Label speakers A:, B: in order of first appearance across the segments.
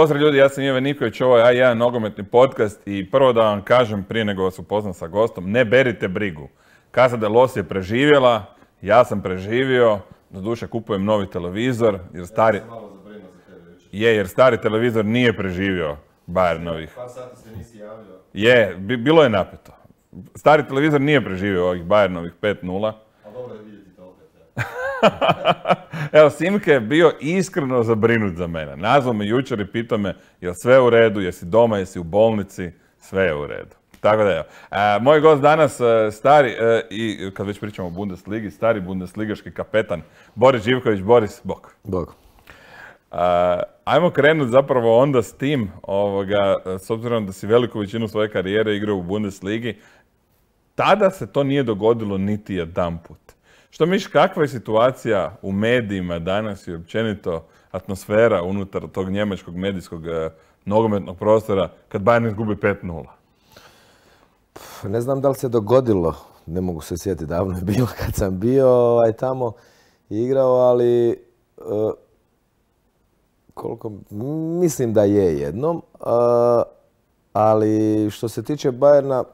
A: Pozdrav ljudi, ja sam Ivan Niković, ovo je A1 nogometni podcast i prvo da vam kažem prije nego vas upoznam sa gostom, ne berite brigu. Kasa da Los je preživjela, ja sam preživio, duše kupujem novi televizor jer stari... je, jer stari televizor nije preživio Bayernovih. Pa sad se nisi javio. Je, bilo je napeto. Stari televizor nije preživio ovih Bayernovih 50 Evo, Simke je bio iskreno zabrinut za mene. Nazvao me jučer i pitao me, jel sve u redu, jesi doma, jesi u bolnici, sve je u redu. Tako da evo. E, moj gost danas, e, stari, e, i kad već pričamo o Bundesligi, stari Bundesligaški kapetan Boris Živković. Boris, bok. Bok. Ajmo krenuti zapravo onda s tim, ovoga, s obzirom da si veliku većinu svoje karijere igrao u Bundesligi. Tada se to nije dogodilo niti jedan put. Što miš, kakva je situacija u medijima danas i općenito atmosfera unutar tog njemačkog medijskog e, nogometnog prostora kad Bayern izgubi 5-0? ne znam da li se dogodilo, ne mogu se sjetiti, davno je bilo kad sam bio ovaj,
B: tamo igrao, ali e, koliko, mislim da je jednom, e, ali što se tiče Bayerna,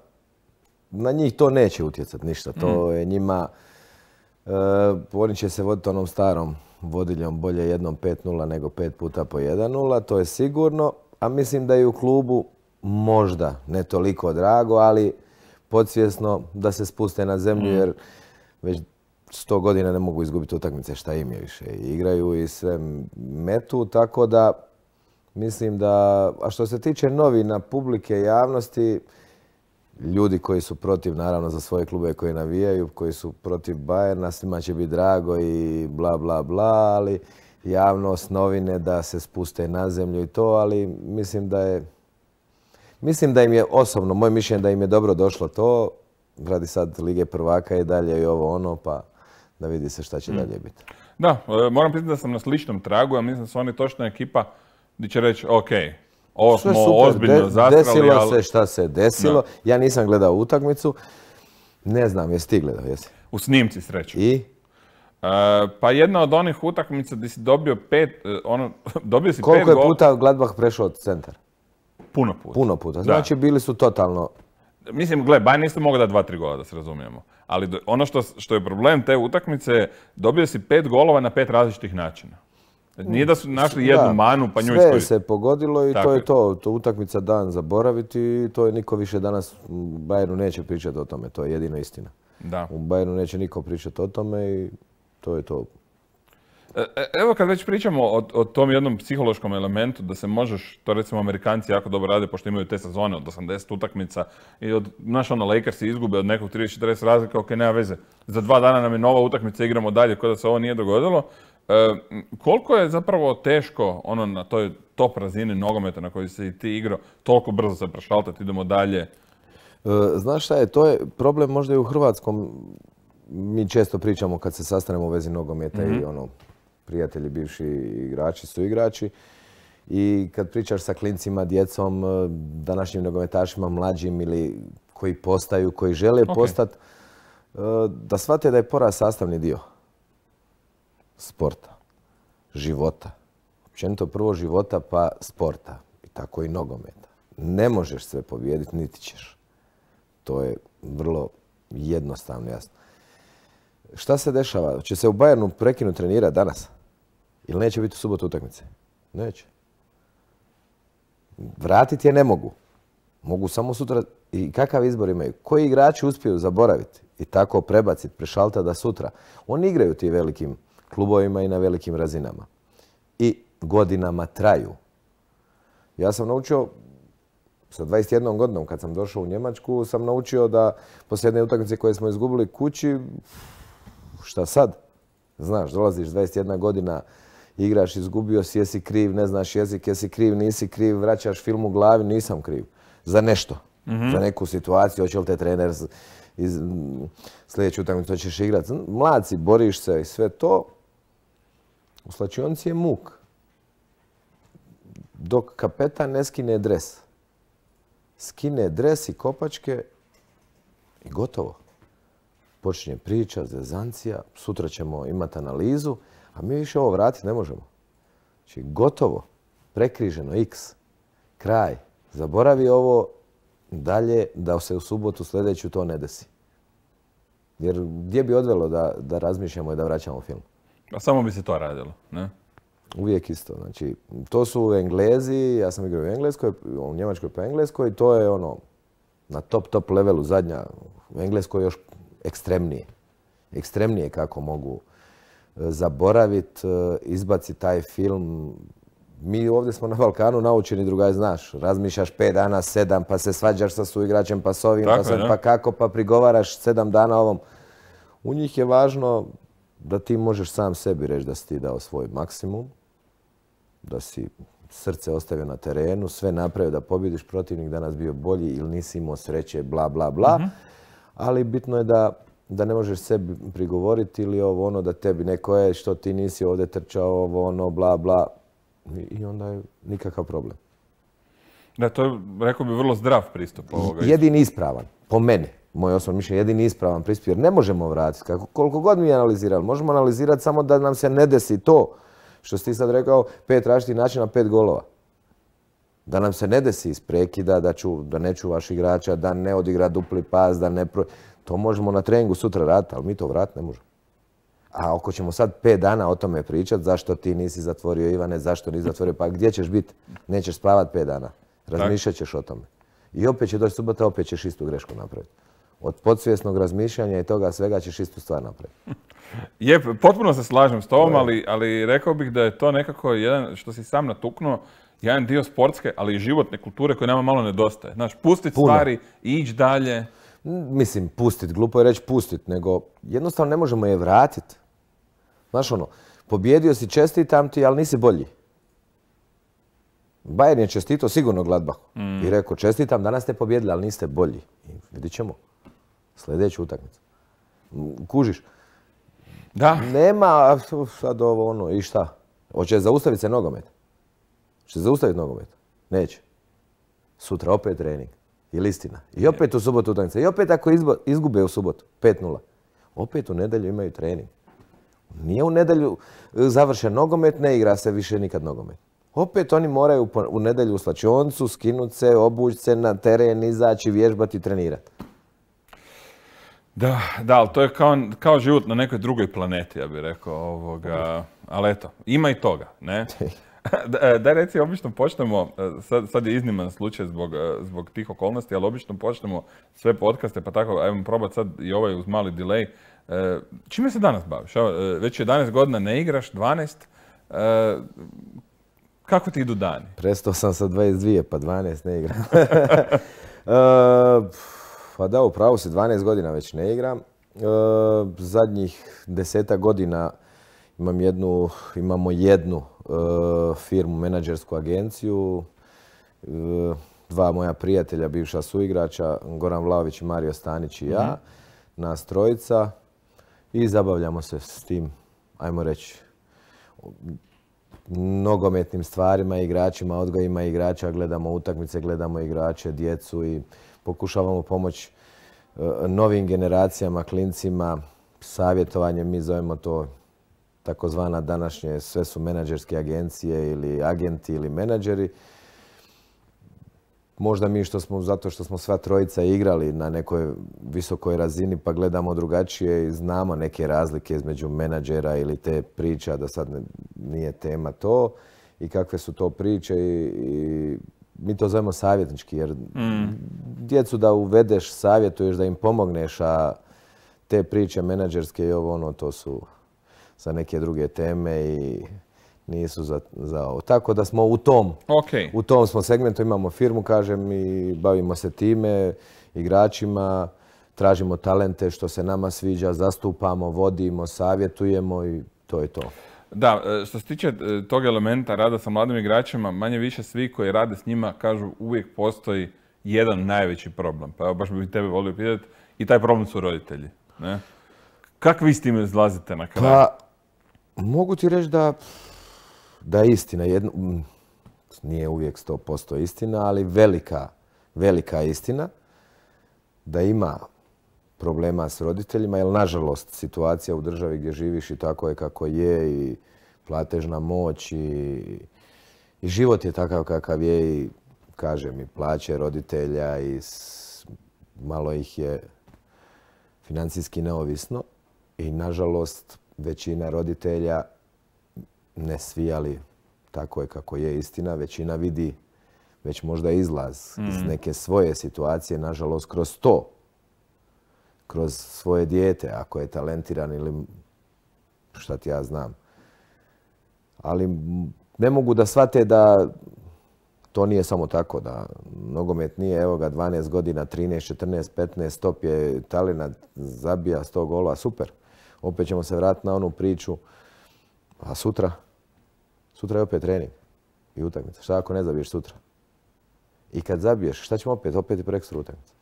B: na njih to neće utjecati ništa, to mm. je njima E, oni će se voditi onom starom vodiljom, bolje jednom 5-0 nego pet puta po 1-0, to je sigurno. A mislim da i u klubu možda ne toliko drago, ali podsvjesno da se spuste na zemlju mm. jer već sto godina ne mogu izgubiti utakmice, šta im je više. Igraju i sve metu, tako da mislim da... A što se tiče novina, publike, javnosti, ljudi koji su protiv, naravno, za svoje klube koji navijaju, koji su protiv Bajerna, svima će biti drago i bla, bla, bla, ali javnost, novine da se spuste na zemlju i to, ali mislim da je... Mislim da im je osobno, moje mišljenje da im je dobro došlo to, radi sad Lige prvaka i dalje i ovo ono, pa da vidi se šta će mm. dalje biti.
A: Da, e, moram priznati da sam na sličnom tragu, a mislim da su oni točna ekipa gdje će reći, ok, ovo smo ozbiljno De, Desilo se šta se desilo.
B: Ja nisam gledao utakmicu. Ne znam, jesi ti gledao, jesi? U snimci sreću. I?
A: E, pa jedna od onih utakmica gdje si dobio pet, e, ono, dobio si Koliko pet Koliko je puta
B: Gladbach prešao od centar? Puno puta. Puno puta. Znači bili su totalno...
A: Mislim, gle, Bayern niste mogao da dva, tri gola, da se razumijemo. Ali ono što, je problem te utakmice, dobio si pet golova na pet različitih načina. Znači, nije da su našli jednu manu pa nju Sve se pogodilo i to je
B: to. To utakmica dan zaboraviti i to je niko više danas u Bayernu neće pričati o tome. To je jedina istina. Da. U Bayernu neće niko pričati o tome i to je to.
A: E, e, evo kad već pričamo o, tom jednom psihološkom elementu da se možeš, to recimo Amerikanci jako dobro rade pošto imaju te sezone od 80 utakmica i od, znaš ono, Lakers izgube od nekog 30-40 razlika, ok, nema veze. Za dva dana nam je nova utakmica, igramo dalje, kao da se ovo nije dogodilo. E, koliko je zapravo teško ono na toj top razini nogometa na kojoj si ti igrao, toliko brzo se prešaltati, idemo dalje? E,
B: znaš šta je, to je problem možda i u Hrvatskom. Mi često pričamo kad se sastanemo u vezi nogometa i mhm. ono, prijatelji, bivši igrači su igrači. I kad pričaš sa klincima, djecom, e, današnjim nogometašima, mlađim ili koji postaju, koji žele postati, da shvate da je poraz sastavni dio sporta, života. Općenito prvo života pa sporta i tako i nogometa. Ne možeš sve pobijediti, niti ćeš. To je vrlo jednostavno jasno. Šta se dešava? Će se u Bajernu prekinu trenirati danas? Ili neće biti u subotu utakmice? Neće. Vratiti je ne mogu. Mogu samo sutra... I kakav izbor imaju? Koji igrači uspiju zaboraviti i tako prebaciti, prešalta da sutra? Oni igraju ti velikim klubovima i na velikim razinama. I godinama traju. Ja sam naučio sa 21 godinom kad sam došao u Njemačku, sam naučio da poslije jedne utakmice koje smo izgubili kući, šta sad? Znaš, dolaziš 21 godina, igraš, izgubio si, jesi kriv, ne znaš jezik, jesi kriv, nisi kriv, vraćaš film u glavi, nisam kriv. Za nešto, mhm. za neku situaciju, hoće li te trener iz sljedeću utakmicu ćeš igrati. Mlad si, boriš se i sve to. U slačionici je muk. Dok kapetan ne skine dres. Skine dres i kopačke i gotovo. Počinje priča, zezancija, sutra ćemo imati analizu, a mi više ovo vratiti ne možemo. Znači gotovo, prekriženo, x, kraj, zaboravi ovo dalje da se u subotu sljedeću to ne desi. Jer gdje bi odvelo da, da razmišljamo i da vraćamo film?
A: A samo bi se to radilo, ne?
B: Uvijek isto. Znači, to su Englezi, ja sam igrao u Engleskoj, u Njemačkoj po pa Engleskoj, to je ono, na top, top levelu zadnja, u Engleskoj još ekstremnije. Ekstremnije kako mogu e, zaboraviti, e, izbaciti taj film. Mi ovdje smo na Balkanu naučeni, drugaj znaš, razmišljaš pet dana, sedam, pa se svađaš sa suigračem, pa s ovim, pa, sad, pa kako, pa prigovaraš sedam dana ovom. U njih je važno da ti možeš sam sebi reći da si ti dao svoj maksimum, da si srce ostavio na terenu, sve napravio da pobjediš protivnik, danas bio bolji ili nisi imao sreće, bla, bla, bla. Mhm. Ali bitno je da, da ne možeš sebi prigovoriti ili ovo ono da tebi neko je što ti nisi ovdje trčao, ovo ono, bla, bla. I onda je nikakav problem.
A: Da, to je, rekao bi, vrlo zdrav pristup ovoga. Jedini
B: ispravan, po mene moj osnovno mišljenje, jedini ispravan pristup, jer ne možemo vratiti. koliko god mi je analizirali, možemo analizirati samo da nam se ne desi to što si ti sad rekao, pet različitih načina, pet golova. Da nam se ne desi iz prekida, da, ču, da ne čuvaš igrača, da ne odigra dupli pas, da ne... Pro... To možemo na treningu sutra raditi, ali mi to vrat ne možemo. A ako ćemo sad pet dana o tome pričati, zašto ti nisi zatvorio Ivane, zašto nisi zatvorio, pa gdje ćeš biti? Nećeš spavat pet dana. Razmišljat ćeš o tome. I opet će doći subota, opet ćeš istu grešku napraviti od podsvjesnog razmišljanja i toga svega ćeš istu stvar napraviti.
A: Je, potpuno se slažem s tobom, ali, ali rekao bih da je to nekako jedan, što si sam natuknuo, jedan dio sportske, ali i životne kulture koji nama malo nedostaje. Znaš, pustiti stvari ići dalje.
B: Mislim, pustit, glupo je reći pustit, nego jednostavno ne možemo je vratiti. Znaš ono, pobjedio si čestitam ti, ali nisi bolji. Bayern je čestito sigurno gladba. Mm. i rekao čestitam, danas ste pobjedili, ali niste bolji. I vidit ćemo sljedeću utakmicu. Kužiš? Da. Nema sad ovo ono i šta? Hoće zaustaviti se nogomet? Hoće zaustaviti nogomet? Neće. Sutra opet trening. li istina. I opet u subotu utakmice. I opet ako izgube u subotu 5-0. Opet u nedelju imaju trening. Nije u nedjelju e, završen nogomet, ne igra se više nikad nogomet. Opet oni moraju u nedelju u slačioncu skinuti se, obući se na teren, izaći, vježbati, i trenirati.
A: Da, da, ali to je kao, kao život na nekoj drugoj planeti, ja bih rekao, ovoga, ali eto, ima i toga, ne? E, da, reci, obično počnemo, e, sad, sad je izniman slučaj zbog, e, zbog tih okolnosti, ali obično počnemo sve podcaste, pa tako, ajmo probati sad i ovaj uz mali delay. Čime se danas baviš? već 11 godina ne igraš, 12. Kako ti idu dani?
B: Prestao sam sa 22, pa 12 ne igram. Pa da, pravu se 12 godina već ne igram. E, zadnjih deseta godina imam jednu, imamo jednu e, firmu, menadžersku agenciju. E, dva moja prijatelja, bivša suigrača, Goran Vlaović, Mario Stanić i ja, mhm. nas trojica. I zabavljamo se s tim, ajmo reći, nogometnim stvarima, igračima, odgojima igrača. Gledamo utakmice, gledamo igrače, djecu i pokušavamo pomoći e, novim generacijama, klincima, savjetovanjem, mi zovemo to takozvana današnje, sve su menadžerske agencije ili agenti ili menadžeri. Možda mi što smo, zato što smo sva trojica igrali na nekoj visokoj razini pa gledamo drugačije i znamo neke razlike između menadžera ili te priča, da sad nije tema to i kakve su to priče i mi to zovemo savjetnički, jer mm. djecu da uvedeš, savjetuješ, da im pomogneš, a te priče menadžerske i ovo ono, to su za neke druge teme i nisu za, ovo. Tako da smo u tom, u tom smo segmentu, imamo firmu, kažem, i bavimo se time, igračima, tražimo talente što se nama sviđa, zastupamo, vodimo, savjetujemo
A: i to je to. Da, e, što se tiče e, tog elementa rada sa mladim igračima, manje više svi koji rade s njima kažu uvijek postoji jedan najveći problem. Pa evo, baš bih tebe volio pitati. I taj problem su roditelji. Ne? Kako vi s time izlazite na kraju?
B: Pa, mogu ti reći da, da je istina. nije uvijek 100% istina, ali velika, velika istina da ima problema s roditeljima, jer nažalost situacija u državi gdje živiš i tako je kako je i platežna moć i, i život je takav kakav je i kažem i plaće roditelja i malo ih je financijski neovisno i nažalost većina roditelja ne svijali ali tako je kako je istina, većina vidi već možda izlaz iz mm. neke svoje situacije, nažalost, kroz to kroz svoje dijete, ako je talentiran ili šta ti ja znam. Ali ne mogu da shvate da to nije samo tako, da nogomet nije, evo ga, 12 godina, 13, 14, 15, top je Talina, zabija 100 golova, super. Opet ćemo se vratiti na onu priču, a sutra, sutra je opet trening i utakmica. Šta ako ne zabiješ sutra? I kad zabiješ, šta ćemo opet? Opet i prekstra utakmica.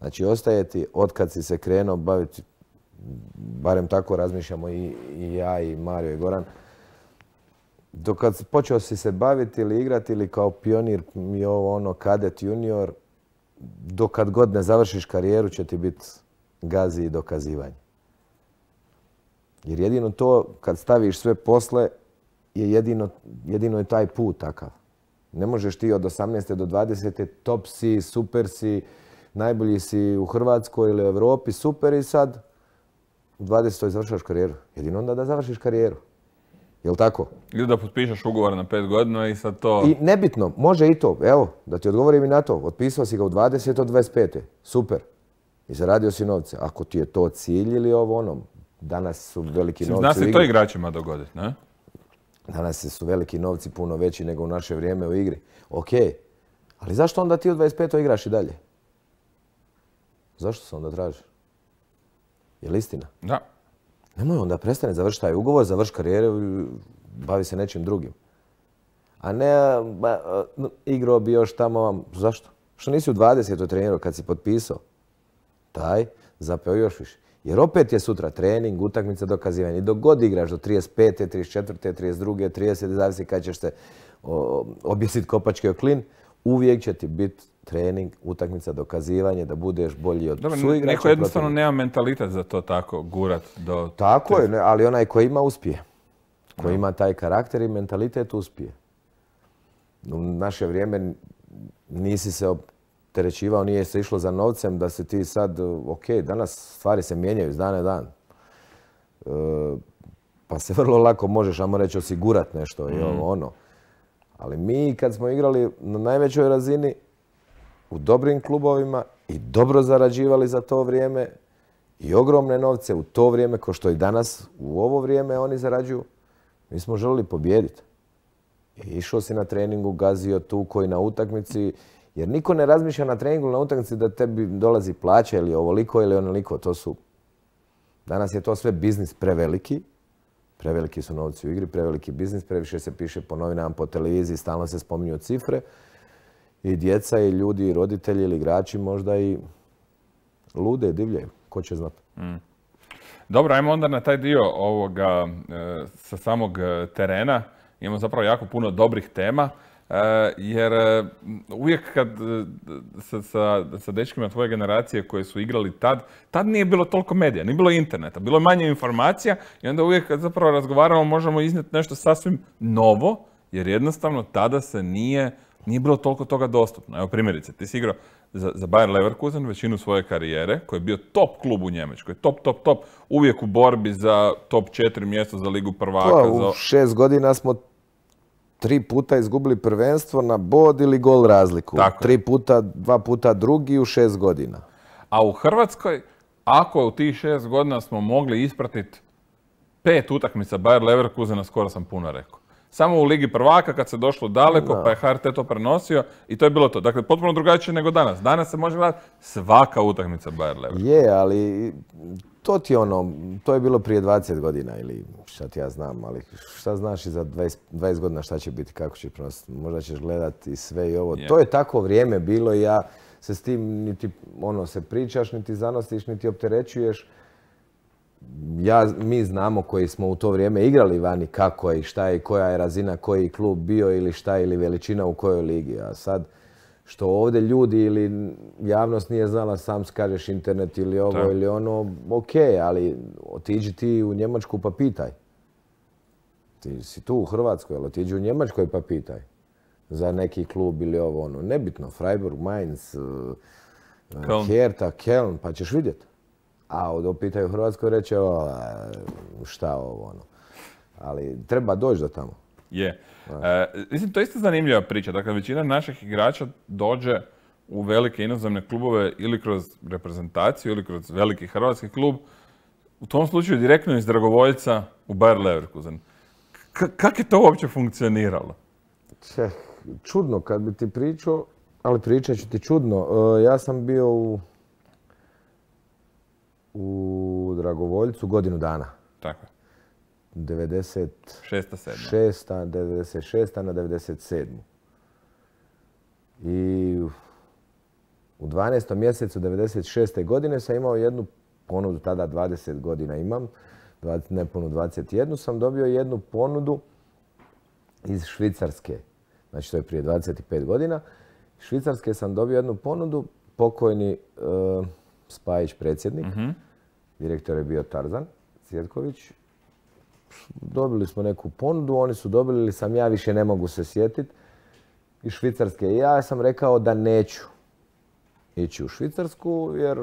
B: Znači, ostaje ti kad si se krenuo baviti, barem tako razmišljamo i, ja i Mario i Goran, dok kad počeo si se baviti ili igrati ili kao pionir i ovo ono kadet junior, dok kad god ne završiš karijeru će ti biti gazi i dokazivanje. Jer jedino to, kad staviš sve posle, je jedino, jedino je taj put takav. Ne možeš ti od 18. do 20. top si, super si, najbolji si u Hrvatskoj ili u Europi, super i sad u 20. završavaš karijeru. Jedino onda da završiš karijeru. Jel tako?
A: Ili da potpišeš ugovor na pet godina i sad to... I
B: nebitno, može i to. Evo, da ti odgovorim i na to. Otpisao si ga u 20. od 25. Super. I zaradio si novce. Ako ti je to cilj ili ovo ono, danas su veliki novci... Zna se to
A: igračima dogoditi, ne?
B: Danas su veliki novci puno veći nego u naše vrijeme u igri. Ok, ali zašto onda ti u 25. igraš i dalje? zašto se onda traži? Je li istina? Da. Nemoj onda prestane, završiti. taj ugovor, završi karijeru, bavi se nečim drugim. A ne, ba, igrao bi još tamo vam, zašto? Što nisi u 20. trenirao kad si potpisao? Taj, zapeo još više. Jer opet je sutra trening, utakmica, dokazivanje. I dok god igraš do 35., 34., 32., 30. zavisi kad ćeš se objesiti kopački oklin. klin, uvijek će ti biti trening, utakmica, dokazivanje, da budeš bolji od suigrača. Neko jednostavno
A: nema mentalitet za to tako gurat do...
B: Tako je, ali onaj koji ima uspije. Koji ima taj karakter i mentalitet uspije. U naše vrijeme nisi se opterećivao, nije se išlo za novcem da se ti sad, ok, danas stvari se mijenjaju iz dana dan. E, pa se vrlo lako možeš, ajmo reći, osigurati nešto mhm. ono. Ali mi kad smo igrali na najvećoj razini u dobrim klubovima i dobro zarađivali za to vrijeme i ogromne novce u to vrijeme, ko što i danas u ovo vrijeme oni zarađuju, mi smo želili pobijediti. I išao si na treningu, gazio tu koji na utakmici, jer niko ne razmišlja na treningu na utakmici da tebi dolazi plaća ili ovoliko ili onoliko. To su, danas je to sve biznis preveliki Preveliki su novci u igri, preveliki biznis, previše se piše po novinama, po televiziji, stalno se spominju cifre. I djeca i ljudi i roditelji ili igrači možda i lude, divlje, ko će znati. Mm.
A: Dobro, ajmo onda na taj dio ovoga, e, sa samog e, terena. Imamo zapravo jako puno dobrih tema. E, jer e, uvijek kad e, sa, sa, dečkima tvoje generacije koje su igrali tad, tad nije bilo toliko medija, nije bilo interneta, bilo je manje informacija i onda uvijek kad zapravo razgovaramo možemo iznijeti nešto sasvim novo, jer jednostavno tada se nije, nije bilo toliko toga dostupno. Evo primjerice, ti si igrao za, za Bayer Leverkusen većinu svoje karijere, koji je bio top klub u Njemačkoj, top, top, top, uvijek u borbi za top četiri mjesto za Ligu prvaka. u
B: šest godina smo tri puta izgubili prvenstvo na bod ili gol razliku. Tri puta, dva puta drugi u šest godina.
A: A u Hrvatskoj, ako u tih šest godina smo mogli ispratiti pet utakmica Bayer Leverkusena, skoro sam puno rekao samo u Ligi prvaka kad se došlo daleko pa je HRT to prenosio i to je bilo to. Dakle, potpuno drugačije nego danas. Danas se može gledati svaka utakmica Bayer Leverkusen.
B: Je, ali to ti ono, to je bilo prije 20 godina ili šta ti ja znam, ali šta znaš i za 20, godina šta će biti, kako će prenositi. Možda ćeš gledati sve i ovo. To je tako vrijeme bilo i ja se s tim niti ono se pričaš, niti zanosiš, niti opterećuješ ja, mi znamo koji smo u to vrijeme igrali vani kako je i šta je i koja je razina koji klub bio ili šta ili veličina u kojoj ligi. A sad što ovdje ljudi ili javnost nije znala sam skažeš internet ili ovo ili ono, ok, ali otiđi ti u Njemačku pa pitaj. Ti si tu u Hrvatskoj, ali otiđi u Njemačkoj pa pitaj za neki klub ili ovo ono. Nebitno, Freiburg, Mainz, eh, Kjerta, Hertha, pa ćeš vidjeti a pitaju Hrvatskoj reći šta ovo ono. Ali treba doći do tamo.
A: Je. E, mislim, to je isto zanimljiva priča. Dakle, većina naših igrača dođe u velike inozemne klubove ili kroz reprezentaciju ili kroz veliki hrvatski klub. U tom slučaju direktno iz Dragovoljca u Bayer Leverkusen. kak je to uopće funkcioniralo?
B: čudno kad bi ti pričao, ali pričat ću ti čudno. E, ja sam bio u u Dragovoljcu godinu dana. Tako je. 96. na 97. I u 12. mjesecu 96. godine sam imao jednu ponudu, tada 20 godina imam, ne punu 21, sam dobio jednu ponudu iz Švicarske. Znači to je prije 25 godina. Švicarske sam dobio jednu ponudu, pokojni eh, Spajić predsjednik, Mhm direktor je bio Tarzan Cvjetković. Dobili smo neku ponudu, oni su dobili, ili sam ja više ne mogu se sjetiti. I Švicarske. ja sam rekao da neću ići u Švicarsku, jer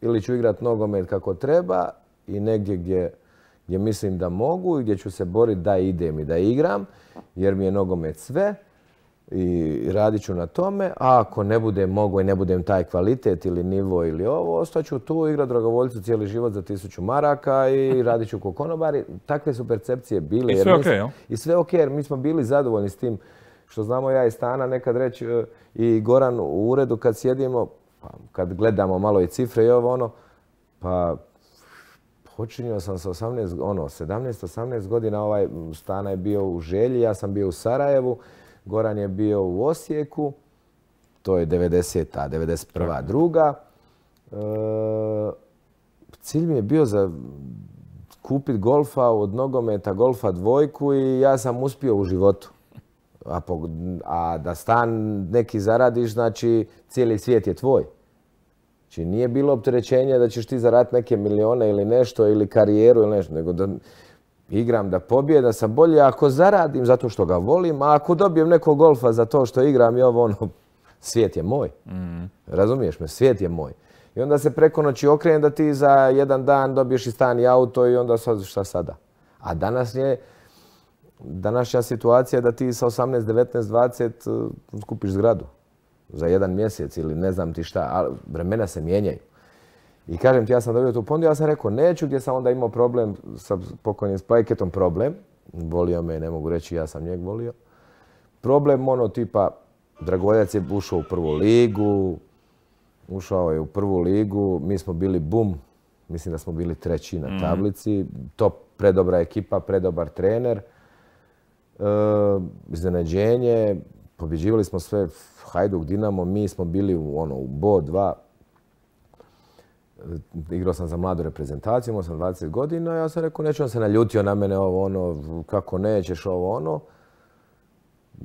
B: ili ću igrati nogomet kako treba i negdje gdje, gdje mislim da mogu i gdje ću se boriti da idem i da igram, jer mi je nogomet sve i radit ću na tome, a ako ne budem mogao i ne budem taj kvalitet ili nivo ili ovo, ostaću tu, igrat dragovoljcu cijeli život za tisuću maraka i radit ću kokonobari. Takve su percepcije bile. I sve ok, I sve ok, jer mi smo bili zadovoljni s tim što znamo ja i Stana nekad reći e, i Goran u uredu kad sjedimo, pa kad gledamo malo i cifre i ovo ono, pa počinio sam sa 18, ono, 17-18 godina ovaj Stana je bio u Želji, ja sam bio u Sarajevu. Goran je bio u Osijeku, to je 90-a, 91-a, druga. E, cilj mi je bio za kupiti golfa od nogometa, golfa dvojku i ja sam uspio u životu. A, a da stan neki zaradiš, znači cijeli svijet je tvoj. Znači nije bilo opterećenje da ćeš ti zaraditi neke milione ili nešto, ili karijeru ili nešto, nego da igram da pobije, da sam bolji, ako zaradim zato što ga volim, a ako dobijem nekog golfa za to što igram i ovo ono, svijet je moj. Mhm. Razumiješ me, svijet je moj. I onda se preko noći okrenem da ti za jedan dan dobiješ i stan i auto i onda sad šta sada. A danas je, današnja situacija je da ti sa 18, 19, 20 skupiš zgradu za jedan mjesec ili ne znam ti šta, ali vremena se mijenjaju. I kažem ti, ja sam dobio tu pondu, ja sam rekao neću, gdje sam onda imao problem sa pokojnim Spajketom, problem. Volio me, ne mogu reći, ja sam njeg volio. Problem ono tipa, Dragoljac je ušao u prvu ligu, ušao je u prvu ligu, mi smo bili bum, mislim da smo bili treći na mm. tablici, To top predobra ekipa, predobar trener, eh, iznenađenje, pobjeđivali smo sve Hajduk, Dinamo, mi smo bili u ono, u bo, dva, E, igrao sam za mladu reprezentaciju, imao sam 20 godina, ja sam rekao, neću on se naljutio na mene ovo ono, kako nećeš ovo ono.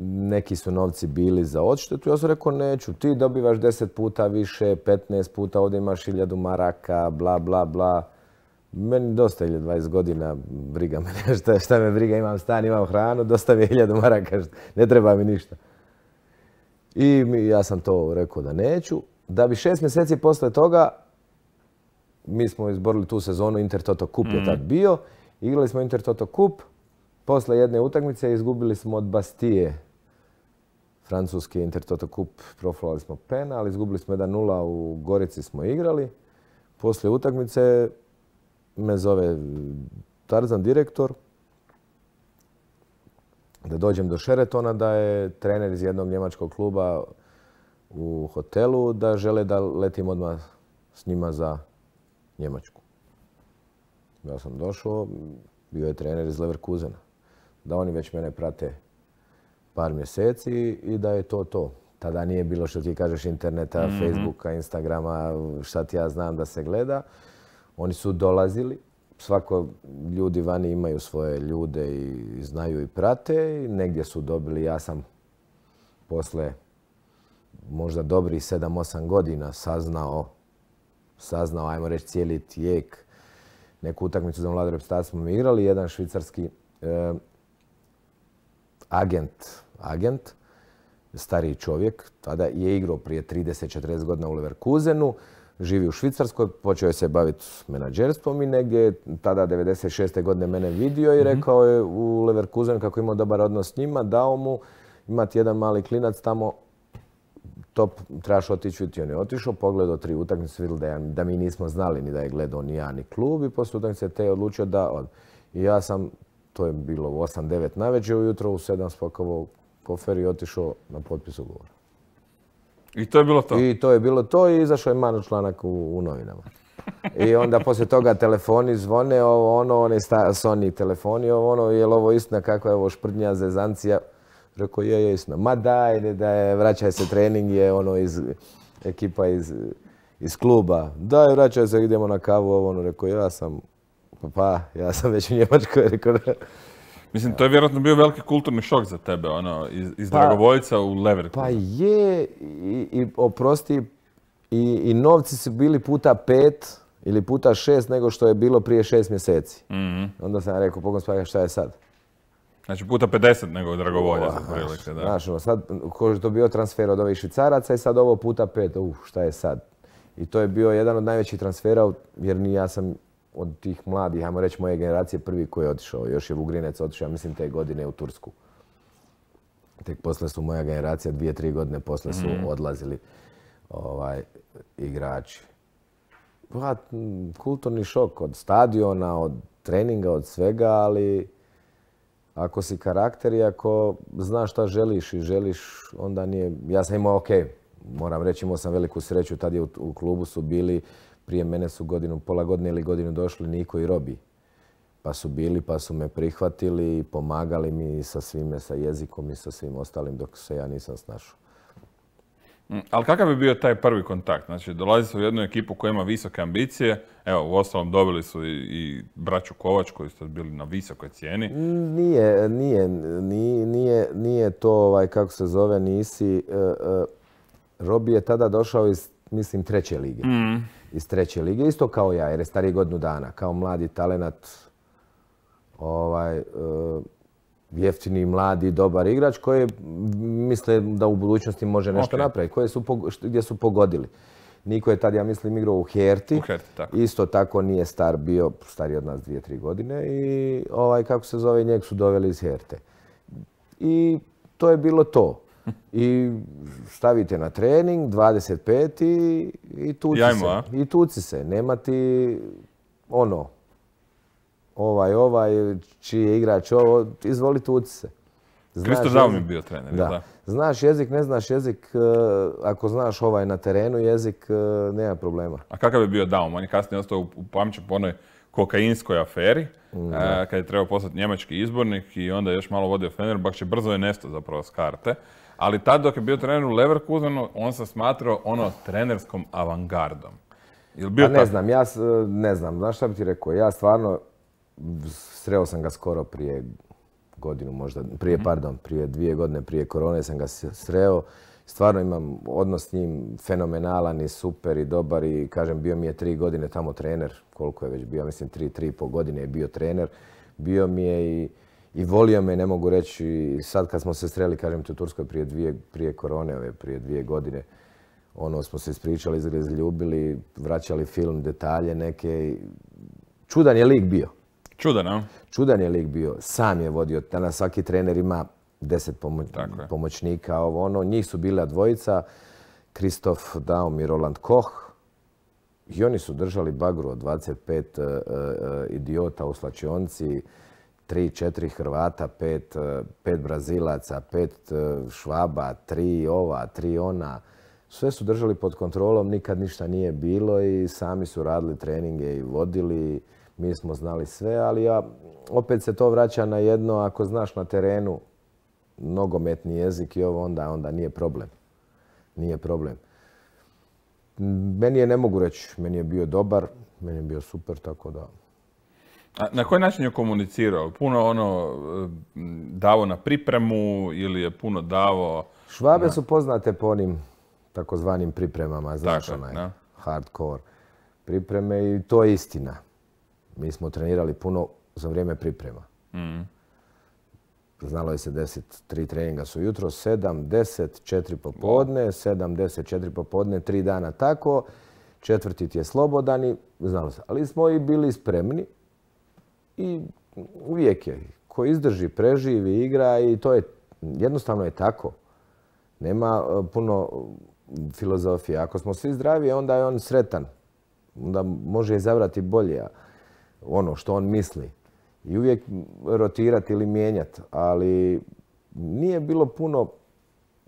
B: Neki su novci bili za odštetu, ja sam rekao, neću, ti dobivaš 10 puta više, 15 puta, ovdje imaš 1000 maraka, bla, bla, bla. Meni dosta je 20 godina, briga me šta, šta me briga, imam stan, imam hranu, dosta mi je 1000 maraka, ne treba mi ništa. I ja sam to rekao da neću. Da bi šest mjeseci posle toga mi smo izborili tu sezonu, Inter Toto Kup je mm. tad bio. Igrali smo Inter Toto Kup, posle jedne utakmice izgubili smo od Bastije. Francuski Inter Toto Kup, profilali smo pena, ali izgubili smo 1-0, u Gorici smo igrali. Posle utakmice me zove Tarzan direktor da dođem do Šeretona, da je trener iz jednog njemačkog kluba u hotelu, da žele da letim odmah s njima za Njemačku. Ja sam došao, bio je trener iz Leverkusena. Da oni već mene prate par mjeseci i da je to to. Tada nije bilo što ti kažeš interneta, mhm. Facebooka, Instagrama, šta ti ja znam da se gleda. Oni su dolazili. Svako ljudi vani imaju svoje ljude i znaju i prate. negdje su dobili, ja sam posle možda dobrih 7-8 godina saznao saznao, ajmo reći, cijeli tijek. Neku utakmicu za mladu smo igrali, jedan švicarski eh, agent, agent, stariji čovjek, tada je igrao prije 30-40 godina u Leverkusenu, živi u Švicarskoj, počeo se baviti menadžerstvom i negdje tada 96. godine mene vidio i mhm. rekao je u Leverkusen kako imao dobar odnos s njima, dao mu imati jedan mali klinac tamo to trebaš otići ti on je otišao, pogledao tri utakmice, vidio da, da mi nismo znali ni da je gledao ni ja ni klub i poslije utakmice te je odlučio da I ja sam, to je bilo u 8-9 navečer, ujutro u 7 spakovao kofer i otišao na potpis ugovora.
A: I to je bilo to?
B: I to je bilo to i izašao je manu članak u, novinama. I onda poslije toga telefoni zvone, ovo ono, one sta, Sony telefoni, ovo ono, jel ovo istina kakva je ovo šprdnja, zezancija, Rekao, je, je, istina. Ma daj, ne daj, vraćaj se, trening je ono iz, ekipa iz, kluba. Daj, vraćaj se, idemo na kavu, ono, rekao, ja sam, pa, pa, ja sam već u Njemačkoj,
A: rekao, Mislim, to je vjerojatno bio veliki kulturni šok za tebe, ono, iz, iz pa, u Leverkusen. Pa je, i, oprosti, i, novci su bili
B: puta pet ili puta šest nego što je bilo prije šest mjeseci. Mhm. Onda sam rekao, pogledam šta je sad.
A: Znači puta 50 nego dragovolja za prilike, da. sad,
B: ko je bio transfer od ovih švicaraca i sad ovo puta pet, uh, šta je sad? I to je bio jedan od najvećih transfera, jer ni ja sam od tih mladih, ajmo reći moje generacije, prvi koji je otišao. Još je Vugrinec otišao, ja mislim, te godine u Tursku. Tek posle su moja generacija, dvije, tri godine posle su mhm. odlazili ovaj, igrači. Pa, kulturni šok od stadiona, od treninga, od svega, ali ako si karakter i ako znaš šta želiš i želiš, onda nije... Ja sam imao, ok, moram reći, imao sam veliku sreću. Tad je u, klubu su bili, prije mene su godinu, pola godine ili godinu došli Niko i Robi. Pa su bili, pa su me prihvatili i pomagali mi sa svime, sa jezikom i sa svim ostalim dok se ja nisam snašao.
A: Mm, ali kakav bi bio taj prvi kontakt? Znači, dolazi se u jednu ekipu koja ima visoke ambicije. Evo, u ostalom dobili su i, braću Kovač koji su bili na visokoj cijeni.
B: Nije, nije, nije, nije to, ovaj, kako se zove, nisi. E, e, Robi je tada došao iz, mislim, treće lige. Mm. Iz treće lige, isto kao ja, jer je stariji godinu dana. Kao mladi talenat, ovaj, e, jeftini, mladi, dobar igrač koji misle da u budućnosti može nešto napraviti, koje su, gdje su pogodili. Niko je tad, ja mislim, igrao u Herti. U Herti tako. Isto tako nije star bio, stariji od nas dvije, tri godine i ovaj, kako se zove, njeg su doveli iz Herte. I to je bilo to. I stavite na trening, 25 i, i tuci se. I tuci se. Nema ti ono, ovaj, ovaj, čiji je igrač ovo, izvoli tuci se. Kristo Žao mi
A: bio trener. Da.
B: Znaš jezik, ne znaš jezik, e, ako znaš ovaj na terenu jezik, e, nema problema.
A: A kakav je bio Daum? On je kasnije ostao pamću po onoj kokainskoj aferi, mm, e, kad je trebao postati njemački izbornik i onda još malo vodio će brzo je nesto zapravo s karte. Ali tad dok je bio trener u Leverkusenu, on se smatrao ono trenerskom avangardom. bio ne
B: znam, ja ne znam, znaš šta bi ti rekao, ja stvarno sreo sam ga skoro prije godinu možda, prije, mhm. pardon, prije dvije godine, prije korone sam ga sreo. Stvarno imam odnos s njim fenomenalan i super i dobar i kažem bio mi je tri godine tamo trener, koliko je već bio, mislim tri, tri i pol godine je bio trener. Bio mi je i, i volio me, ne mogu reći, sad kad smo se sreli, kažem ti u Turskoj prije dvije, prije korone, ove, prije dvije godine, ono smo se ispričali, izljubili, vraćali film, detalje neke. Čudan je lik bio. Čudan, a? Čudan je lik bio. Sam je vodio. Danas svaki trener ima deset pomoćnika. Ovo, ono. Njih su bila dvojica. Kristof Daum i Roland Koch. I oni su držali bagru od 25 e, e, e, idiota u slačionci. Tri, četiri Hrvata, pet, pet Brazilaca, pet Švaba, tri ova, tri ona. Sve su držali pod kontrolom, nikad ništa nije bilo i sami su radili treninge i vodili mi smo znali sve, ali ja, opet se to vraća na jedno, ako znaš na terenu nogometni jezik i ovo, onda, onda nije problem. Nije problem. Meni je, ne mogu reći, meni je bio dobar, meni je bio super, tako da...
A: A na koji način je komunicirao? Puno ono davo na pripremu ili je puno davo...
B: Švabe su poznate po onim takozvanim pripremama, znaš onaj,
A: hardcore
B: pripreme i to je istina. Mi smo trenirali puno za vrijeme priprema. Mm. Znalo je se deset, tri treninga su jutro, sedam, deset, četiri popodne, sedam, deset, četiri popodne, tri dana tako. Četvrti ti je slobodan i znalo se. Ali smo i bili spremni i uvijek je. Ko izdrži, preživi, igra i to je, jednostavno je tako. Nema e, puno e, filozofije. Ako smo svi zdravi, onda je on sretan. Onda može izabrati bolje ono što on misli i uvijek rotirati ili mijenjati, ali nije bilo puno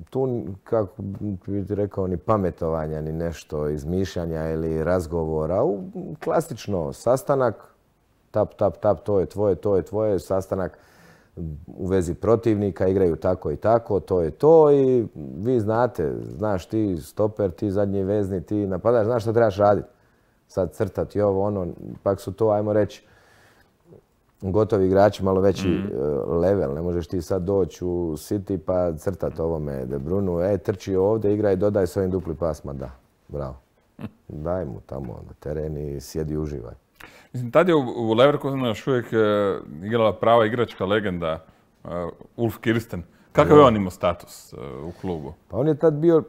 B: tu, kako bi rekao, ni pametovanja, ni nešto izmišljanja ili razgovora. klasično, sastanak, tap, tap, tap, to je tvoje, to je tvoje, sastanak u vezi protivnika, igraju tako i tako, to je to i vi znate, znaš ti stoper, ti zadnji vezni, ti napadaš, znaš što trebaš raditi sad crtati ovo ono, pak su to, ajmo reći, gotovi igrači, malo veći mhm. e, level, ne možeš ti sad doći u City pa crtat ovome De brunu. e, trči ovdje, igraj, dodaj s ovim dupli pasma, da, bravo. Mhm. Daj mu tamo na ono,
A: teren i sjedi uživaj. Mislim, tad je u Leverkusenu još uvijek e, igrala prava igračka legenda e, Ulf Kirsten. Kakav je on imao status u klubu?
B: Pa on je tad bio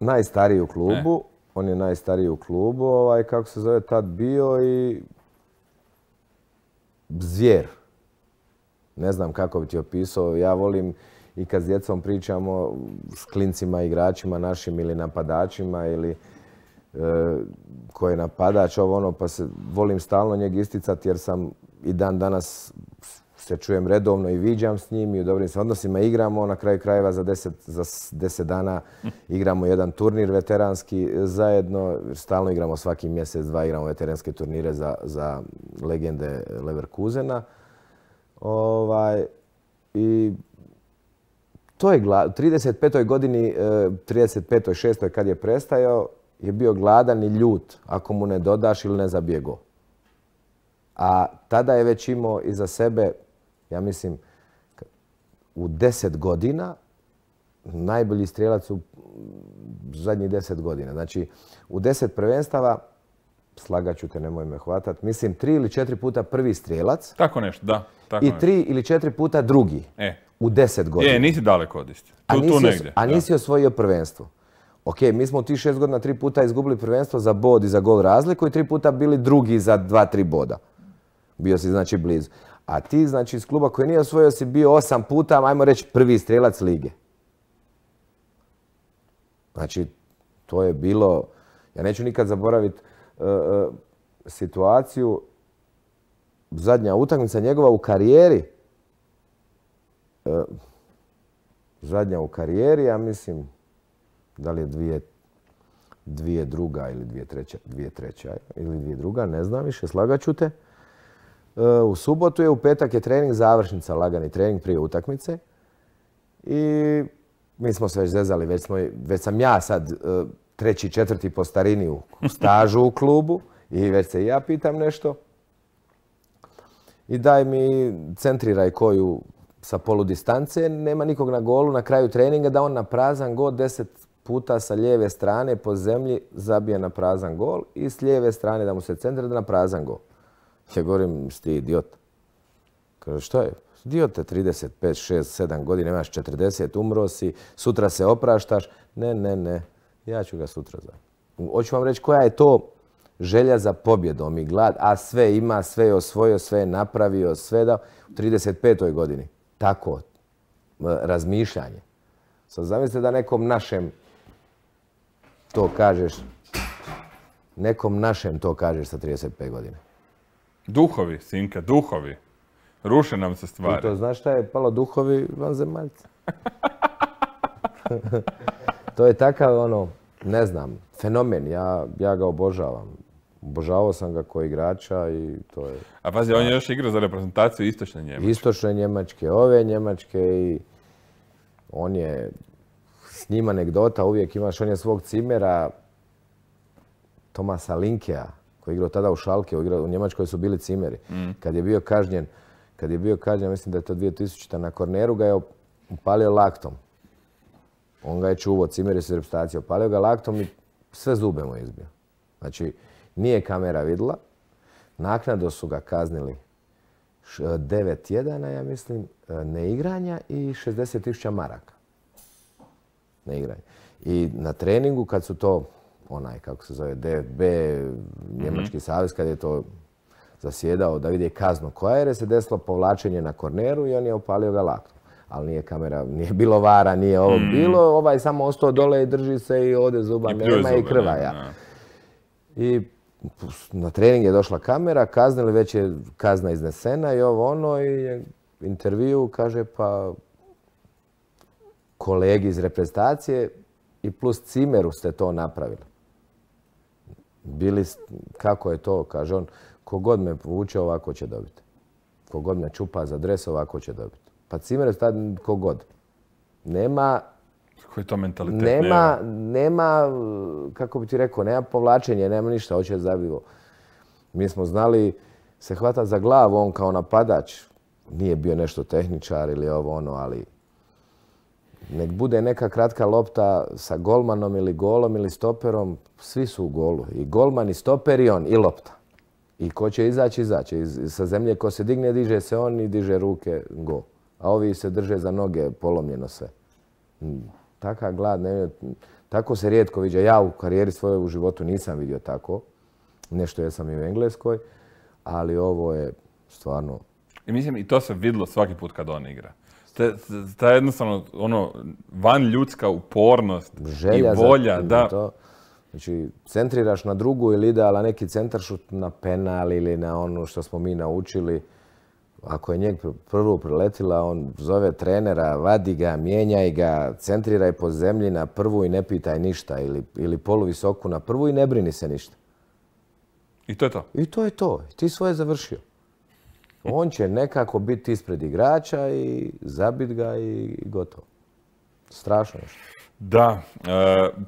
B: najstariji u klubu on je najstariji u klubu, ovaj, kako se zove, tad bio i zvijer. Ne znam kako bi ti opisao, ja volim i kad s djecom pričamo s klincima, igračima našim ili napadačima ili e, koji je napadač, ovo ono, pa se volim stalno njeg isticati jer sam i dan danas se čujem redovno i viđam s njim i u dobrim se odnosima igramo. Na kraju krajeva za deset, za deset dana igramo jedan turnir veteranski zajedno. Stalno igramo svaki mjesec, dva igramo veteranske turnire za, za legende Leverkusena. Ovaj, I to je 35. godini, 35. E, 6. kad je prestajao, je bio gladan i ljut ako mu ne dodaš ili ne zabije go. A tada je već imao iza sebe ja mislim, u deset godina najbolji strijelac u zadnjih deset godina. Znači, u deset prvenstava, slagaću te, nemoj me hvatat, mislim tri ili četiri puta prvi strijelac.
A: Tako nešto, da. I tri
B: ili četiri puta drugi. E. U deset godina. E,
A: nisi daleko od isti. Tu, a nisi, negdje. A nisi
B: osvojio prvenstvo. Ok, mi smo u tih šest godina tri puta izgubili prvenstvo za bod i za gol razliku i tri puta bili drugi za dva, tri boda. Bio si znači blizu. A ti, znači, iz kluba koji nije osvojio si bio osam puta, ajmo reći, prvi strelac lige. Znači, to je bilo... Ja neću nikad zaboraviti e, e, situaciju, zadnja utakmica njegova u karijeri. E, zadnja u karijeri, ja mislim, da li je dvije, dvije druga ili dvije treća, dvije treća ili dvije druga, ne znam više, slagaću te u subotu je, u petak je trening završnica, lagani trening prije utakmice. I mi smo se već zezali, već, smo, već sam ja sad e, treći, četvrti po starini u stažu u klubu i već se i ja pitam nešto. I daj mi, centriraj koju sa polu distance, nema nikog na golu na kraju treninga da on na prazan gol deset puta sa lijeve strane po zemlji zabije na prazan gol i s lijeve strane da mu se centra da na prazan gol. Ja govorim, ti idiot. Kaže, šta je? trideset 35, 6, 7 godina, imaš 40, umro si, sutra se opraštaš. Ne, ne, ne, ja ću ga sutra za. Hoću vam reći koja je to želja za pobjedom i glad, a sve ima, sve je osvojio, sve je napravio, sve da u 35. godini. Tako, razmišljanje. Sad zamislite da nekom našem to kažeš, nekom našem
A: to kažeš sa 35 godina. Duhovi, sinka, duhovi. Ruše nam se stvari. I to
B: znaš šta je palo duhovi vanzemaljca? to je takav ono, ne znam, fenomen. Ja, ja ga obožavam. Obožavao sam ga kao igrača i to je...
A: A pazi, on je još igrao za reprezentaciju Istočne Njemačke.
B: Istočne Njemačke, ove Njemačke i... On je... S njima anegdota uvijek imaš, on je svog cimera Tomasa Linkea koji je igrao tada u Šalke, u Njemačkoj su bili cimeri. Mm. Kad je bio kažnjen, kad je bio kažnjen, mislim da je to 2000. na korneru ga je upalio laktom. On ga je čuvao, cimeri su upalio upalio ga laktom i sve zube mu je izbio. Znači, nije kamera vidjela. Naknado su ga kaznili 9 e, tjedana, ja mislim, e, neigranja i 60.000 maraka. Neigranja. I na treningu, kad su to onaj, kako se zove, DFB, Njemački savez, kad je to zasjedao da vidi kaznu koja je, jer se desilo povlačenje na korneru i on je opalio ga lakno. Ali nije kamera, nije bilo vara, nije ovo mm. bilo, ovaj samo ostao dole i drži se i ode zuba, I nema i krvaja. I na trening je došla kamera, kaznili, već je kazna iznesena i ovo ono i intervju kaže pa kolegi iz reprezentacije i plus Cimeru ste to napravili bili, kako je to, kaže on, kogod me povuče ovako će dobiti. Kogod me čupa za dres ovako će dobiti. Pa Cimer tad kogod. Nema...
A: Koji to mentalitet? Nema,
B: nema, kako bi ti rekao, nema povlačenja, nema ništa, hoće zabivo. Mi smo znali se hvata za glavu, on kao napadač. Nije bio nešto tehničar ili ovo ono, ali Nek bude neka kratka lopta sa golmanom ili golom ili stoperom, svi su u golu. I golman, i stoper, i on, i lopta. I ko će izaći, izaći. Sa zemlje ko se digne, diže se on i diže ruke, go. A ovi se drže za noge, polomljeno sve. Mm, Taka glad, ne, tako se rijetko viđa. Ja u karijeri svoje u životu nisam vidio tako.
A: Nešto jesam i u Engleskoj, ali ovo je stvarno... I mislim, i to se vidlo svaki put kad on igra. Ta ta jednostavno, ono, van ljudska upornost Želja i volja, da.
B: To. Znači, centriraš na drugu ili ideala neki šut na penal ili na ono što smo mi naučili. Ako je njeg prvo priletila, on zove trenera, vadi ga, mijenjaj ga, centriraj po zemlji na prvu i ne pitaj ništa. Ili, ili na prvu i ne brini se ništa. I to je to? I to je to. Ti svoje završio. On će nekako biti ispred igrača i zabit ga i gotovo. Strašno što?
A: Da, e,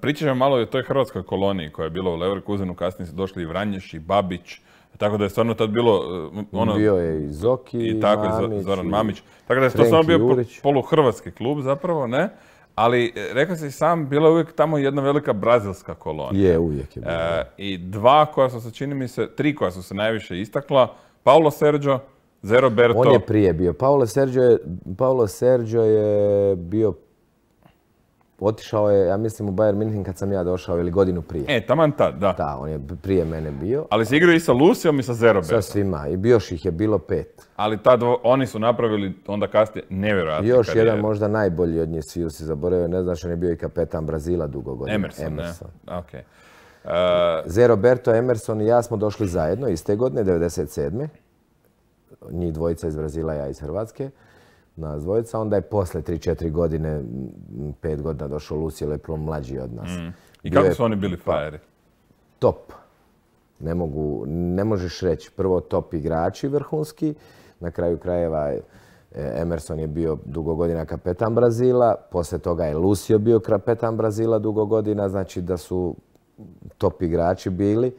A: pričamo malo o toj hrvatskoj koloniji koja je bila u Leverkusenu, kasnije su došli i Vranješ i Babić, tako da je stvarno tad bilo... E, ono, bio je i Zoki, i tako, Mamić, Zoran Mamić. Tako da je to samo bio poluhrvatski klub zapravo, ne? Ali, e, rekao si sam, bila je uvijek tamo jedna velika brazilska kolonija. Je, uvijek je e, bila. I dva koja su se, čini mi se, tri koja su se najviše istakla, Paulo Sergio, on je
B: prije bio. Paolo Sergio je, Paolo Sergio je bio Otišao je, ja mislim, u Bayern München kad sam ja došao ili godinu prije.
A: E, taman tad, da. Da, on je prije mene bio. Ali si igrao i sa Lucijom
B: i sa zero Sa svima. I još ih je bilo pet.
A: Ali tad oni su napravili onda kasnije nevjerojatno Još jedan
B: možda najbolji od njih sviju si zaboravio. Ne znaš, on je bio i kapetan Brazila dugo godina. Emerson, Emerson. ne? Zeroberto, Emerson i ja smo došli zajedno iz te godine, 97 njih dvojica iz Brazila, ja iz Hrvatske, nas dvojica. Onda je posle 3-4 godine, 5 godina došao Lucio je mlađi od nas. Mm. I kako su
A: oni bili pa frajeri?
B: Top. Ne, ne možeš reći prvo top igrači vrhunski. Na kraju krajeva e, Emerson je bio dugo godina kapetan Brazila, poslije toga je Lucio bio kapetan Brazila dugo godina, znači da su top igrači bili.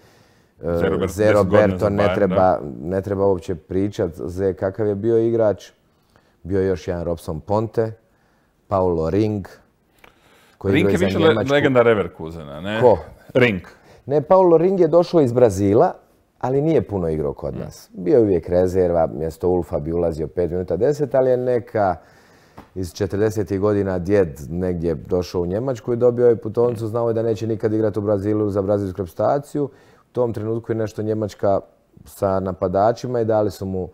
B: E, zero, Roberto ne treba, ne treba uopće pričat. Ze kakav je bio igrač. Bio je još jedan Robson Ponte, Paolo Ring. Koji Ring je više legenda ne? Ko? Ring. Ne, Paolo Ring je došao iz Brazila, ali nije puno igrao kod nas. Mm. Bio je uvijek rezerva, mjesto Ulfa bi ulazio 5 minuta 10, ali je neka iz 40. godina djed negdje došao u Njemačku i dobio je putovnicu, znao je da neće nikad igrati u Brazilu za brazilsku reprezentaciju tom trenutku je nešto Njemačka sa napadačima i dali su mu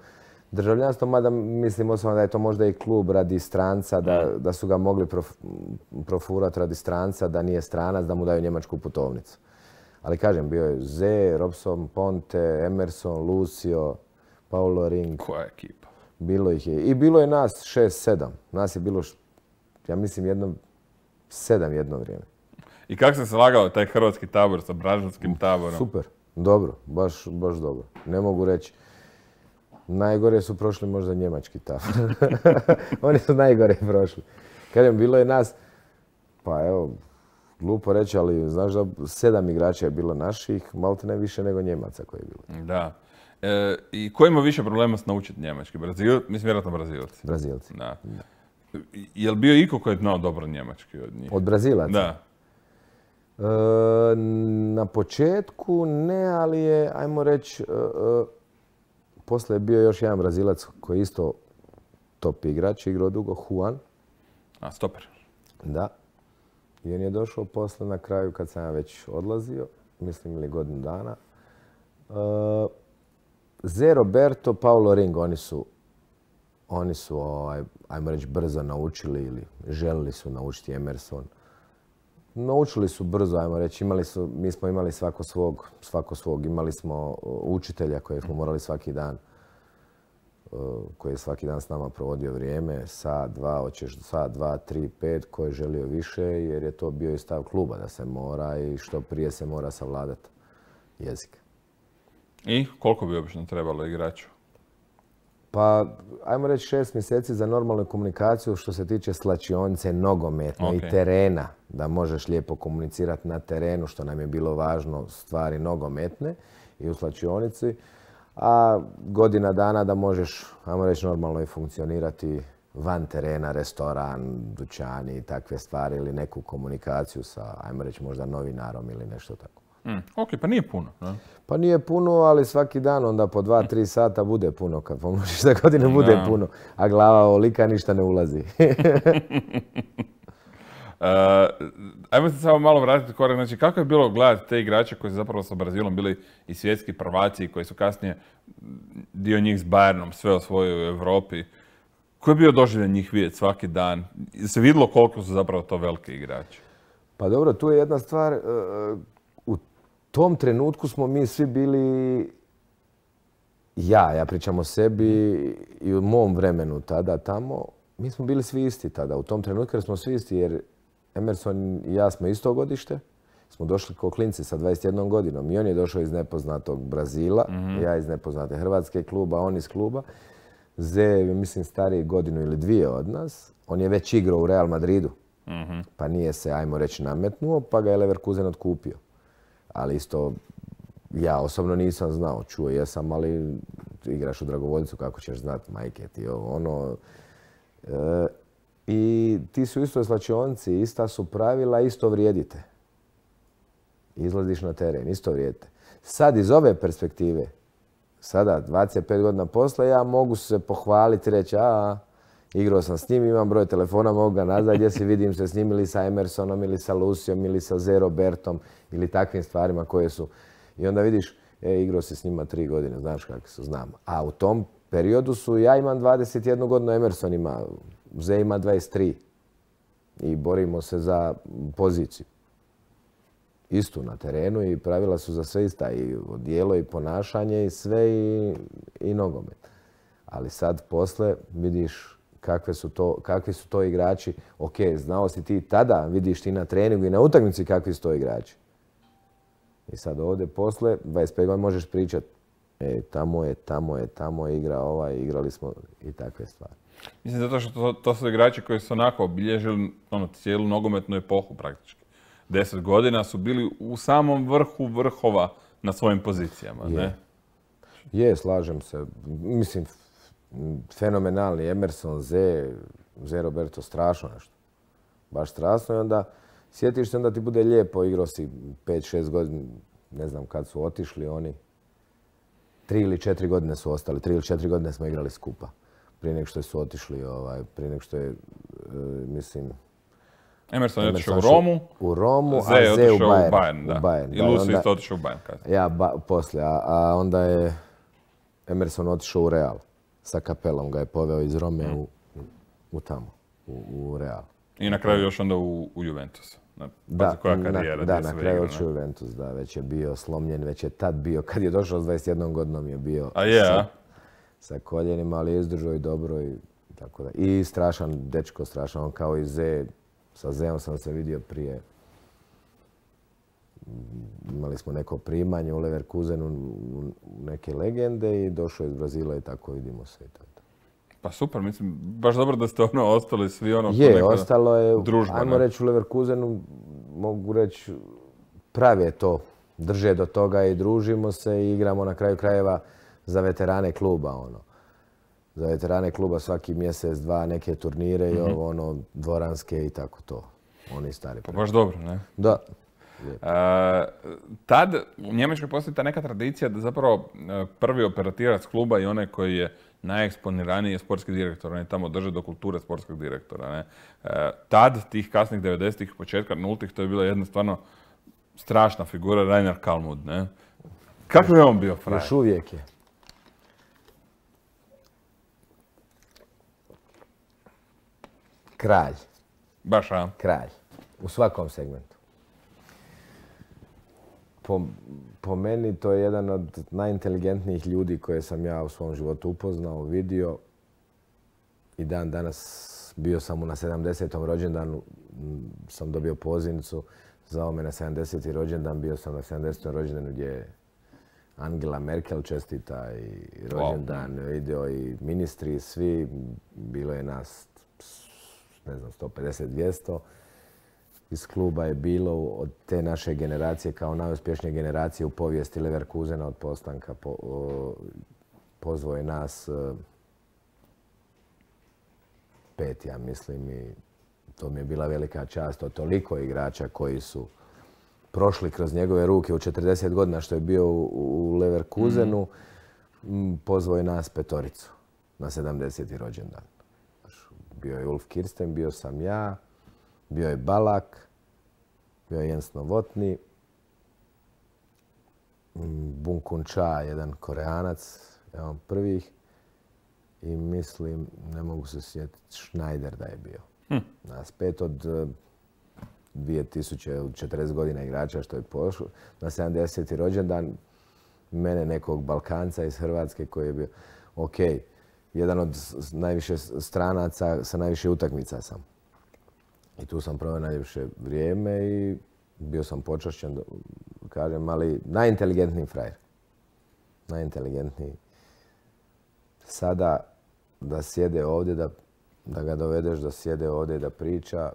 B: državljanstvo, mada mislim osobno da je to možda i klub radi stranca, da, da. su ga mogli prof, profurati radi stranca, da nije stranac, da mu daju njemačku putovnicu. Ali kažem, bio je Ze, Robson, Ponte, Emerson, Lucio, Paolo Ring. Koja ekipa? Bilo ih je. I bilo je nas šest, sedam. Nas je bilo, ja mislim, jedno, sedam jedno
A: vrijeme. I kako se slagao taj hrvatski tabor sa bražanskim taborom? Super,
B: dobro, baš, baš dobro. Ne mogu reći. Najgore su prošli možda njemački tabor. Oni su najgore prošli. Kažem, bilo je nas, pa evo, glupo reći, ali znaš da sedam igrača je bilo naših, malo ne više nego Njemaca
A: koji je bilo. Da. E, I ko ima više problema s naučiti njemački? Brazil, mislim vjerojatno Brazilci. Brazilci. Da. da. bio iko koji je znao dobro njemački od njih? Od Brazilaca? Da.
B: E, na početku ne, ali je, ajmo reći, e, e, posle je bio još jedan brazilac koji je isto top igrač, igrao dugo, Juan. A, stoper. Da. I on je došao posle na kraju kad sam ja već odlazio, mislim ili godinu dana. Zé Ze Roberto, Paulo Ring, oni su, oni su, ovaj, ajmo reći, brzo naučili ili želili su naučiti Emerson. Naučili su brzo, ajmo reći, imali su, mi smo imali svako svog, svako svog, imali smo uh, učitelja koje smo morali svaki dan, uh, koji je svaki dan s nama provodio vrijeme, sa, dva, hoćeš sa, dva, tri, pet, ko je želio više, jer je to bio i stav kluba da se mora i što prije se mora savladati
A: jezik. I koliko bi obično trebalo igraču pa, ajmo reći šest
B: mjeseci za normalnu komunikaciju što se tiče slačionice nogometne i terena. Da možeš lijepo komunicirati na terenu što nam je bilo važno stvari nogometne i u slačionici. A godina dana da možeš, ajmo reći, normalno i funkcionirati van terena, restoran, dućani i takve stvari ili neku komunikaciju sa, ajmo reći, možda novinarom ili nešto tako.
A: Mm. Ok, pa nije puno. Pa
B: nije puno, ali svaki dan onda po dva, tri sata bude puno. Kad pomožiš da godine bude puno, a glava olika ništa ne ulazi.
A: E, ajmo se samo malo vratiti korak. Znači, kako je bilo gledati te igrače koji su zapravo sa Brazilom bili i svjetski prvaci koji su kasnije dio njih s Bayernom sve osvojio u Europi. Koji je bio doživljen njih vidjeti svaki dan? Se vidjelo koliko su zapravo to veliki igrači?
B: Pa dobro, tu je jedna stvar e, tom trenutku smo mi svi bili ja, ja pričam o sebi i u mom vremenu tada tamo, mi smo bili svi isti tada, u tom trenutku jer smo svi isti jer Emerson i ja smo isto godište, smo došli kao klinci sa 21 godinom i on je došao iz nepoznatog Brazila, mhm. ja iz nepoznate Hrvatske kluba, on iz kluba. Z mislim, stariji godinu ili dvije od nas. On je već igrao u Real Madridu, mhm. pa nije se, ajmo reći, nametnuo, pa ga je Leverkusen otkupio ali isto ja osobno nisam znao, čuo jesam, ali igraš u dragovoljcu kako ćeš znat majke ti ovo, ono. E, I ti su isto slačionci, ista su pravila, isto vrijedite. Izlaziš na teren, isto vrijedite. Sad iz ove perspektive, sada 25 godina posla, ja mogu se pohvaliti i reći, a, Igrao sam s njim, imam broj telefona, mogu ga nazad gdje si vidim se s njim ili sa Emersonom ili sa Lusijom, ili sa Zero Bertom ili takvim stvarima koje su. I onda vidiš, e, igrao se s njima tri godine, znaš kako su, znam. A u tom periodu su, ja imam 21 godinu, Emerson ima, Z ima 23. I borimo se za poziciju. Istu na terenu i pravila su za sve ista, i dijelo, i ponašanje i sve i, i nogomet. Ali sad posle vidiš kakve su to, kakvi su to igrači. Ok, znao si ti tada, vidiš ti na treningu i na utakmici kakvi su to igrači. I sad ovdje posle, 25 godina možeš pričat, e, tamo je, tamo je, tamo je igra ova igrali smo i takve stvari.
A: Mislim, zato što to, to su igrači koji su onako obilježili ono, cijelu nogometnu epohu praktički. Deset godina su bili u samom vrhu vrhova na svojim pozicijama, je. ne?
B: Je, slažem se. Mislim, fenomenalni Emerson, Z, Z Roberto, strašno nešto. Baš strašno i onda sjetiš se, onda ti bude lijepo, igrao si 5-6 godina, ne znam kad su otišli oni. Tri ili četiri godine su ostali, tri ili četiri godine smo igrali skupa. Prije nek što su otišli, ovaj, prije nek što je, eh, mislim, Emerson je otišao u Romu. U Romu, a Z u Bayern. U Bayern, da. U Bayern I Lucy isto otišao u Bayern. Kad. Ja, poslije. a onda je Emerson otišao u Real sa kapelom ga je poveo iz Rome mhm. u, tamo, u, Real.
A: I na kraju još onda u, u Juventus. da, na,
B: da, na kraju Juventus, da, već je bio slomljen, već je tad bio, kad je došao s 21 godinom je bio A sa, koljenima, ali je izdržao i dobro i tako da. I strašan, dečko strašan, on kao i Z, sa Zeom sam se vidio prije imali smo neko primanje u Leverkusenu neke legende i došao iz Brazila i tako vidimo se i
A: Pa super, mislim, baš dobro da ste ono ostali svi ono... Je, ostalo je, ajmo reći u Leverkusenu,
B: mogu reći, pravi je to. Drže do toga i družimo se i igramo na kraju krajeva za veterane kluba, ono. Za veterane kluba svaki mjesec, dva neke turnire i mhm. ovo, ono, dvoranske i tako to.
A: Oni stari. Pa baš dobro, ne? Da tad u Njemačkoj postoji ta neka tradicija da zapravo e, prvi operatirac kluba i onaj koji je najeksponiraniji je sportski direktor, on je tamo drže do kulture sportskog direktora. Ne? E, tad, tih kasnih 90-ih, početka nultih, to je bila jedna stvarno strašna figura, Rainer Kalmud. Ne? Kako je on bio frajer? Još
B: uvijek je. Kralj. Baš, a? Kralj. U svakom segmentu po, meni to je jedan od najinteligentnijih ljudi koje sam ja u svom životu upoznao, vidio i dan danas bio sam mu na 70. rođendanu, sam dobio pozivnicu, zvao me na 70. rođendan, bio sam na 70. rođendanu gdje je Angela Merkel čestita i rođendan, wow. video i ministri, svi, bilo je nas, ne znam, 150-200 iz kluba je bilo od te naše generacije kao najuspješnije generacije u povijesti Leverkusena od postanka. pozvao je nas e, pet, ja mislim, i to mi je bila velika čast od toliko igrača koji su prošli kroz njegove ruke u 40 godina što je bio u, u Leverkusenu. Pozvao je nas petoricu na 70. rođendan. Bio je Ulf Kirsten, bio sam ja, bio je Balak, bio je Jens Novotni, Cha, jedan koreanac, jedan prvih. I mislim, ne mogu se sjetiti, Schneider da je bio. Na hm. Nas pet od 2040 eh, godina igrača što je pošlo, na 70. rođendan, mene nekog Balkanca iz Hrvatske koji je bio, ok, jedan od najviše stranaca sa najviše utakmica sam. I tu sam proveo najljepše vrijeme i bio sam počašćen, kažem, ali najinteligentniji frajer. Najinteligentniji. Sada da sjede ovdje, da, ga dovedeš da sjede ovdje da priča,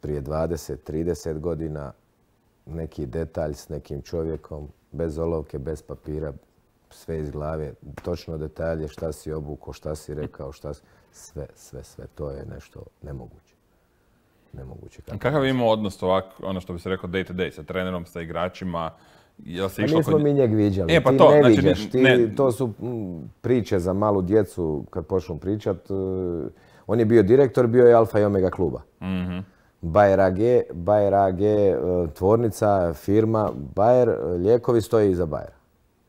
B: prije 20-30 godina neki detalj s nekim čovjekom, bez olovke, bez papira, sve iz glave, točno detalje, šta si obuko, šta si rekao, šta si... Sve, sve, sve, to je nešto
A: nemoguće nemoguće. Kako Kakav ima odnos ovako, ono što bi se rekao day to day, sa trenerom, sa igračima, Jel se pa nismo mi njeg viđali. E, pa ti to, ne znači,
B: to su priče za malu djecu kad počnu pričat. E, on je bio direktor, bio je Alfa i Omega kluba. Mhm. Bayer AG, Bayer AG, e, tvornica, firma, Bayer, lijekovi stoji iza Bayer.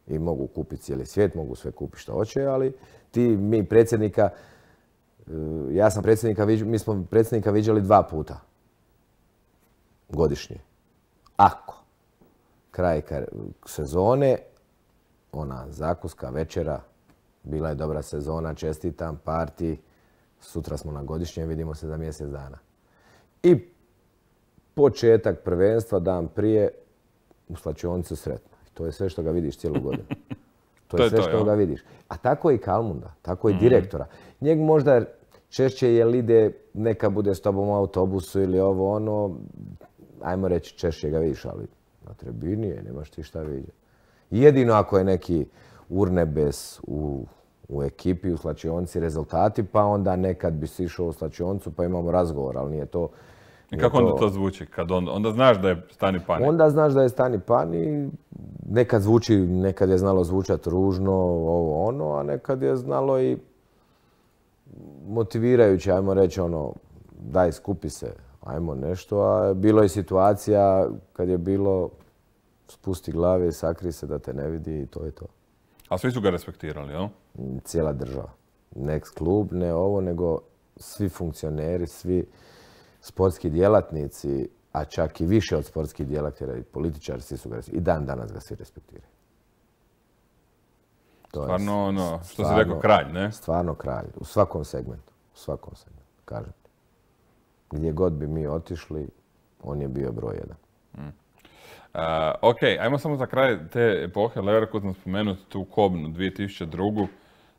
B: I mogu kupiti cijeli svijet, mogu sve kupiti što hoće, ali ti, mi predsjednika, ja sam predsjednika, mi smo predsjednika viđali dva puta godišnje. Ako kraj sezone, ona zakuska večera, bila je dobra sezona, čestitam, parti, sutra smo na godišnje, vidimo se za mjesec dana. I početak prvenstva, dan prije, u slačionicu sretno. to je sve što ga vidiš cijelu godinu.
A: To, je sve što ga
B: vidiš. A tako i Kalmunda, tako i mhm. direktora. Njeg možda češće je ide neka bude s tobom u autobusu ili ovo ono, ajmo reći češće ga vidiš, ali na trebini je, nemaš ti šta vidjeti. Jedino ako je neki urnebes u, u ekipi, u slačionci, rezultati, pa onda nekad bi si išao u slačioncu pa imamo razgovor, ali nije to
A: i kako onda to zvuči? Kad onda, onda znaš da je stani pani?
B: Onda znaš da je stani pani. Nekad zvuči, nekad je znalo zvučat ružno, ovo ono, a nekad je znalo i motivirajuće, ajmo reći ono, daj skupi se, ajmo nešto. A bilo je situacija kad je bilo spusti glave sakri se da te ne vidi i to je to.
A: A svi su ga respektirali, jel?
B: Cijela država. Next klub, ne ovo, nego svi funkcioneri, svi sportski djelatnici, a čak i više od sportskih djelatnika i političari, svi su ga i dan danas ga svi respektiraju. To stvarno, ono, što se si rekao, kralj, ne? Stvarno kralj, u svakom segmentu, u svakom segmentu, kažem ti. Gdje god bi mi otišli, on je bio
A: broj jedan. Mm. ok, ajmo samo za kraj te epohe Leverkusen spomenuti tu kobnu 2002.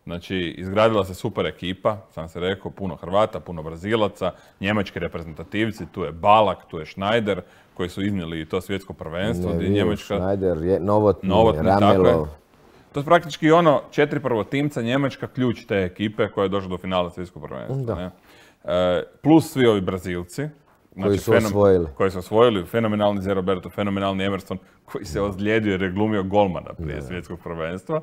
A: Znači, izgradila se super ekipa, sam se rekao, puno Hrvata, puno Brazilaca, njemački reprezentativci, tu je Balak, tu je Schneider, koji su iznijeli to svjetsko prvenstvo. Ne, Njemačka... Schneider, je, Novotni, Ramelov. To je praktički ono četiri prvotimca Njemačka ključ te ekipe koja je došla do finala svjetskog prvenstva. E, plus svi ovi Brazilci. Znači, koji su osvojili. Koji su osvojili, fenomenalni Zé Roberto, fenomenalni Emerson, koji se ozlijedio jer je glumio golmana prije svjetskog prvenstva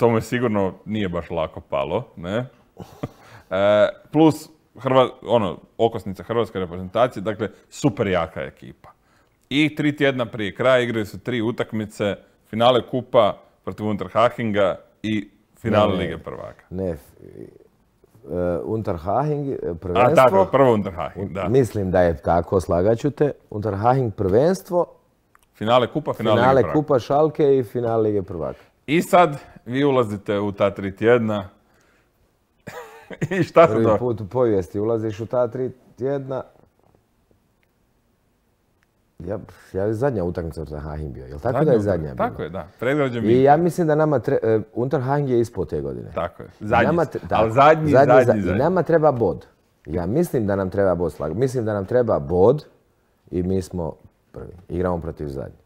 A: to mu sigurno nije baš lako palo, ne? E, plus, Hrva, ono, okosnica Hrvatske reprezentacije, dakle, super jaka ekipa. I tri tjedna prije kraja igraju su tri utakmice, finale kupa protiv Unterhachinga i finale Lige prvaka. Ne, Uh,
B: Unterhaching e, prvenstvo. A tako, prvo Unterhaching, da. Mislim da je tako, slagaću te. Unterhaching prvenstvo.
A: Finale kupa, finale, finale
B: kupa Šalke i finale Lige prvaka.
A: I sad vi ulazite u ta tri tjedna. I šta
B: Prvi put u povijesti ulaziš u ta tri tjedna. Ja, ja je zadnja utakmica za Hahim bio, jel tako da je zadnja utakmica.
A: Tako je, da. I ja
B: mislim da nama treba, e, Unter Hahing je ispod te godine. Tako je, zadnji, ali zadnji, zadnji, I nama treba bod. Ja mislim da nam treba bod slag. Mislim da nam treba bod i mi smo prvi. Igramo protiv zadnje.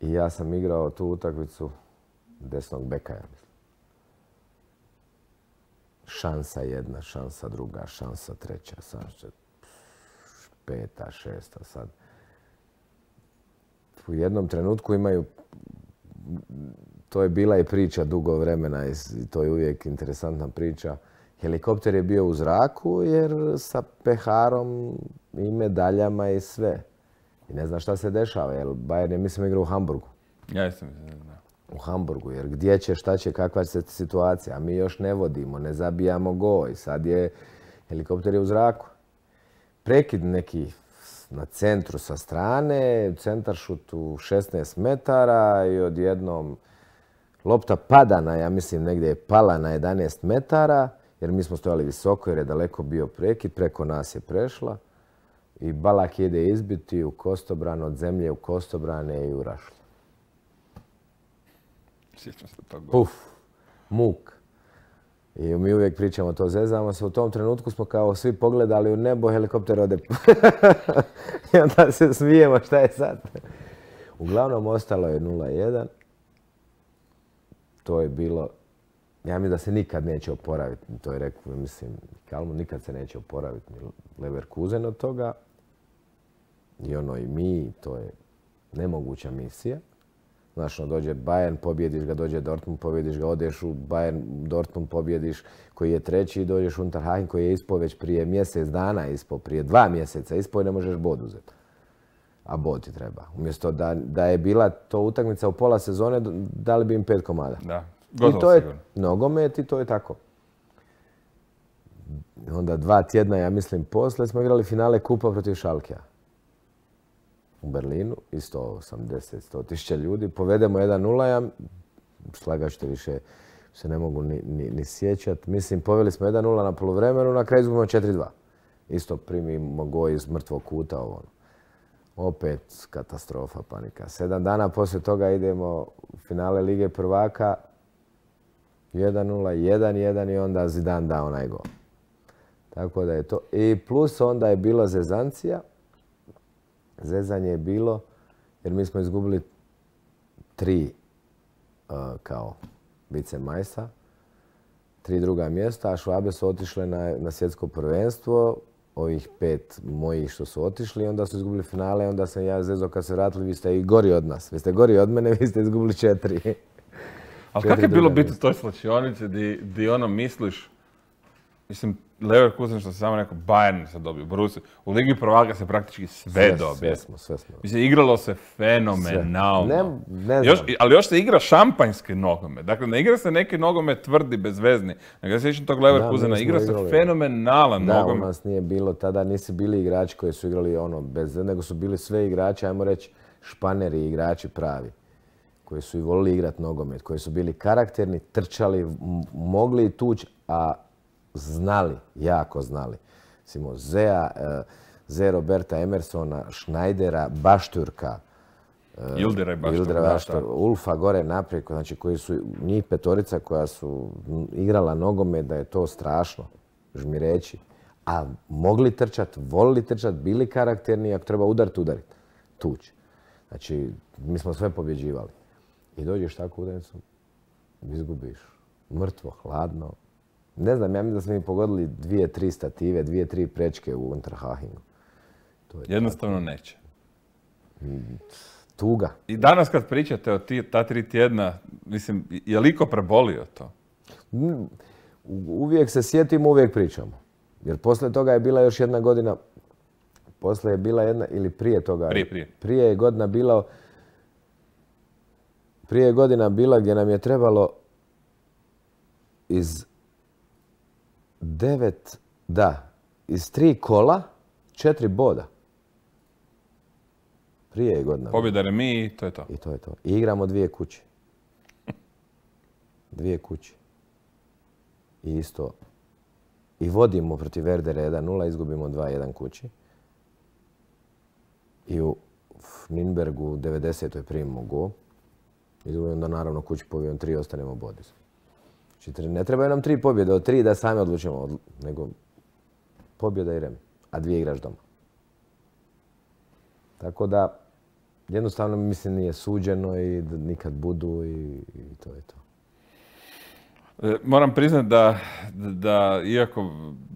B: I ja sam igrao tu utakmicu desnog beka, ja mislim. Šansa jedna, šansa druga, šansa treća, šansa peta, šesta, sad. U jednom trenutku imaju, to je bila i priča dugo vremena i to je uvijek interesantna priča. Helikopter je bio u zraku jer sa peharom i medaljama i sve i ne zna šta se dešava, jer Bayern je mislim igra u Hamburgu. Ja mislim U Hamburgu, jer gdje će, šta će, kakva će situacija, a mi još ne vodimo, ne zabijamo go i sad je helikopter je u zraku. Prekid neki na centru sa strane, centar šut u 16 metara i odjednom lopta padana, ja mislim, negdje je pala na 11 metara, jer mi smo stojali visoko jer je daleko bio prekid, preko nas je prešla. I Balak ide izbiti u Kostobran, od zemlje u Kostobrane i u Rašlje. Sjećam se toga. Puf, muk. I mi uvijek pričamo to, zezamo se. U tom trenutku smo kao svi pogledali u nebo, helikopter ode. I onda se smijemo šta je sad. Uglavnom, ostalo je 0-1. To je bilo... Ja mislim da se nikad neće oporaviti. To je rekao, mislim, Kalmu nikad se neće oporaviti. Leverkusen od toga, i ono i mi, to je nemoguća misija. Znaš, ono, dođe Bayern, pobjediš ga, dođe Dortmund, pobjediš ga, odeš u Bayern, Dortmund, pobjediš koji je treći i dođeš u Unterhagen koji je ispao već prije mjesec dana, ispao prije dva mjeseca, ispao i ne možeš bod uzeti. A bod ti treba. Umjesto da, je bila to utakmica u pola sezone, dali bi im pet komada. Da, gotovo I to je nogomet i to je tako. Onda dva tjedna, ja mislim, posle smo igrali finale kupa protiv Šalkija u Berlinu, isto 180 100 tisuća ljudi, povedemo 1-0, ja slagašte više se ne mogu ni, ni, ni sjećati. Mislim, poveli smo 1-0 na polovremenu, na kraju izgubimo 4-2. Isto primimo go iz mrtvog kuta. Ovo. Ono. Opet katastrofa, panika. Sedam dana poslije toga idemo u finale Lige prvaka. 1-0, 1-1 i onda Zidane da onaj gol. Tako da je to. I plus onda je bila zezancija. Zezanje je bilo jer mi smo izgubili tri e, kao vice majsa, tri druga mjesta, a Švabe su otišle na, svjetsko prvenstvo, ovih pet mojih što su otišli, onda su izgubili finale, onda sam ja zezo kad se vratili, vi ste i gori od nas, vi ste gori od mene, vi ste izgubili četiri. Ali kako je bilo biti u
A: toj slačionici di, di ono misliš, mislim, Leverkusen, što sam samo rekao, Bayern sad dobio, Borussia. U Ligi prvaka se praktički sve, sve Sve smo, sve smo. Mislim, igralo se fenomenalno. Ne, znam. ali još se igra šampanjske nogome. Dakle, ne igra se neki nogomet tvrdi, bezvezni. Dakle, ja sjećam tog Leverkusena, igra se fenomenalan da, nogomet. Da, u
B: nas nije bilo tada, nisi bili igrači koji su igrali ono bez, nego su bili sve igrači, ajmo reći, španeri igrači pravi koji su i volili igrati nogomet, koji su bili karakterni, trčali, mogli mogli tuć, a znali, jako znali. Simo, Zea, e, Ze Roberta Emersona, Schneidera, Bašturka, e, Ildera Ulfa gore naprijed, znači koji su njih petorica koja su igrala nogome da je to strašno, žmireći. A mogli trčat, volili trčat, bili karakterni, ako treba udarit, udarit. Tuć. Znači, mi smo sve pobjeđivali. I dođeš tako udarnicu, izgubiš. Mrtvo, hladno, ne znam, ja mislim da smo mi pogodili dvije, tri stative, dvije, tri prečke u Unterhachingu.
A: To Jednostavno neće. Mm, tuga. I danas kad pričate o ta tri tjedna, mislim, je liko prebolio to? Mm,
B: uvijek se sjetimo, uvijek pričamo. Jer posle toga je bila još jedna godina, posle je bila jedna, ili prije toga. Prije, Prije je godina bila, prije je godina bila gdje nam je trebalo iz devet, da, iz tri kola, četiri boda. Prije je godina. Pobjeda
A: remi i to je to. I to je to.
B: I igramo dvije kuće. Dvije kuće. I isto. I vodimo protiv Verdere 1-0, izgubimo 2-1 kući. I u Ninbergu u 90. primimo go. I da naravno kući povijem 3 ostanemo bodis ne trebaju nam tri pobjede od tri da sami odlučimo, nego pobjeda i remi, a dvije igraš doma. Tako da, jednostavno mislim nije suđeno i da nikad
A: budu i, to je to. E, moram priznat da, da iako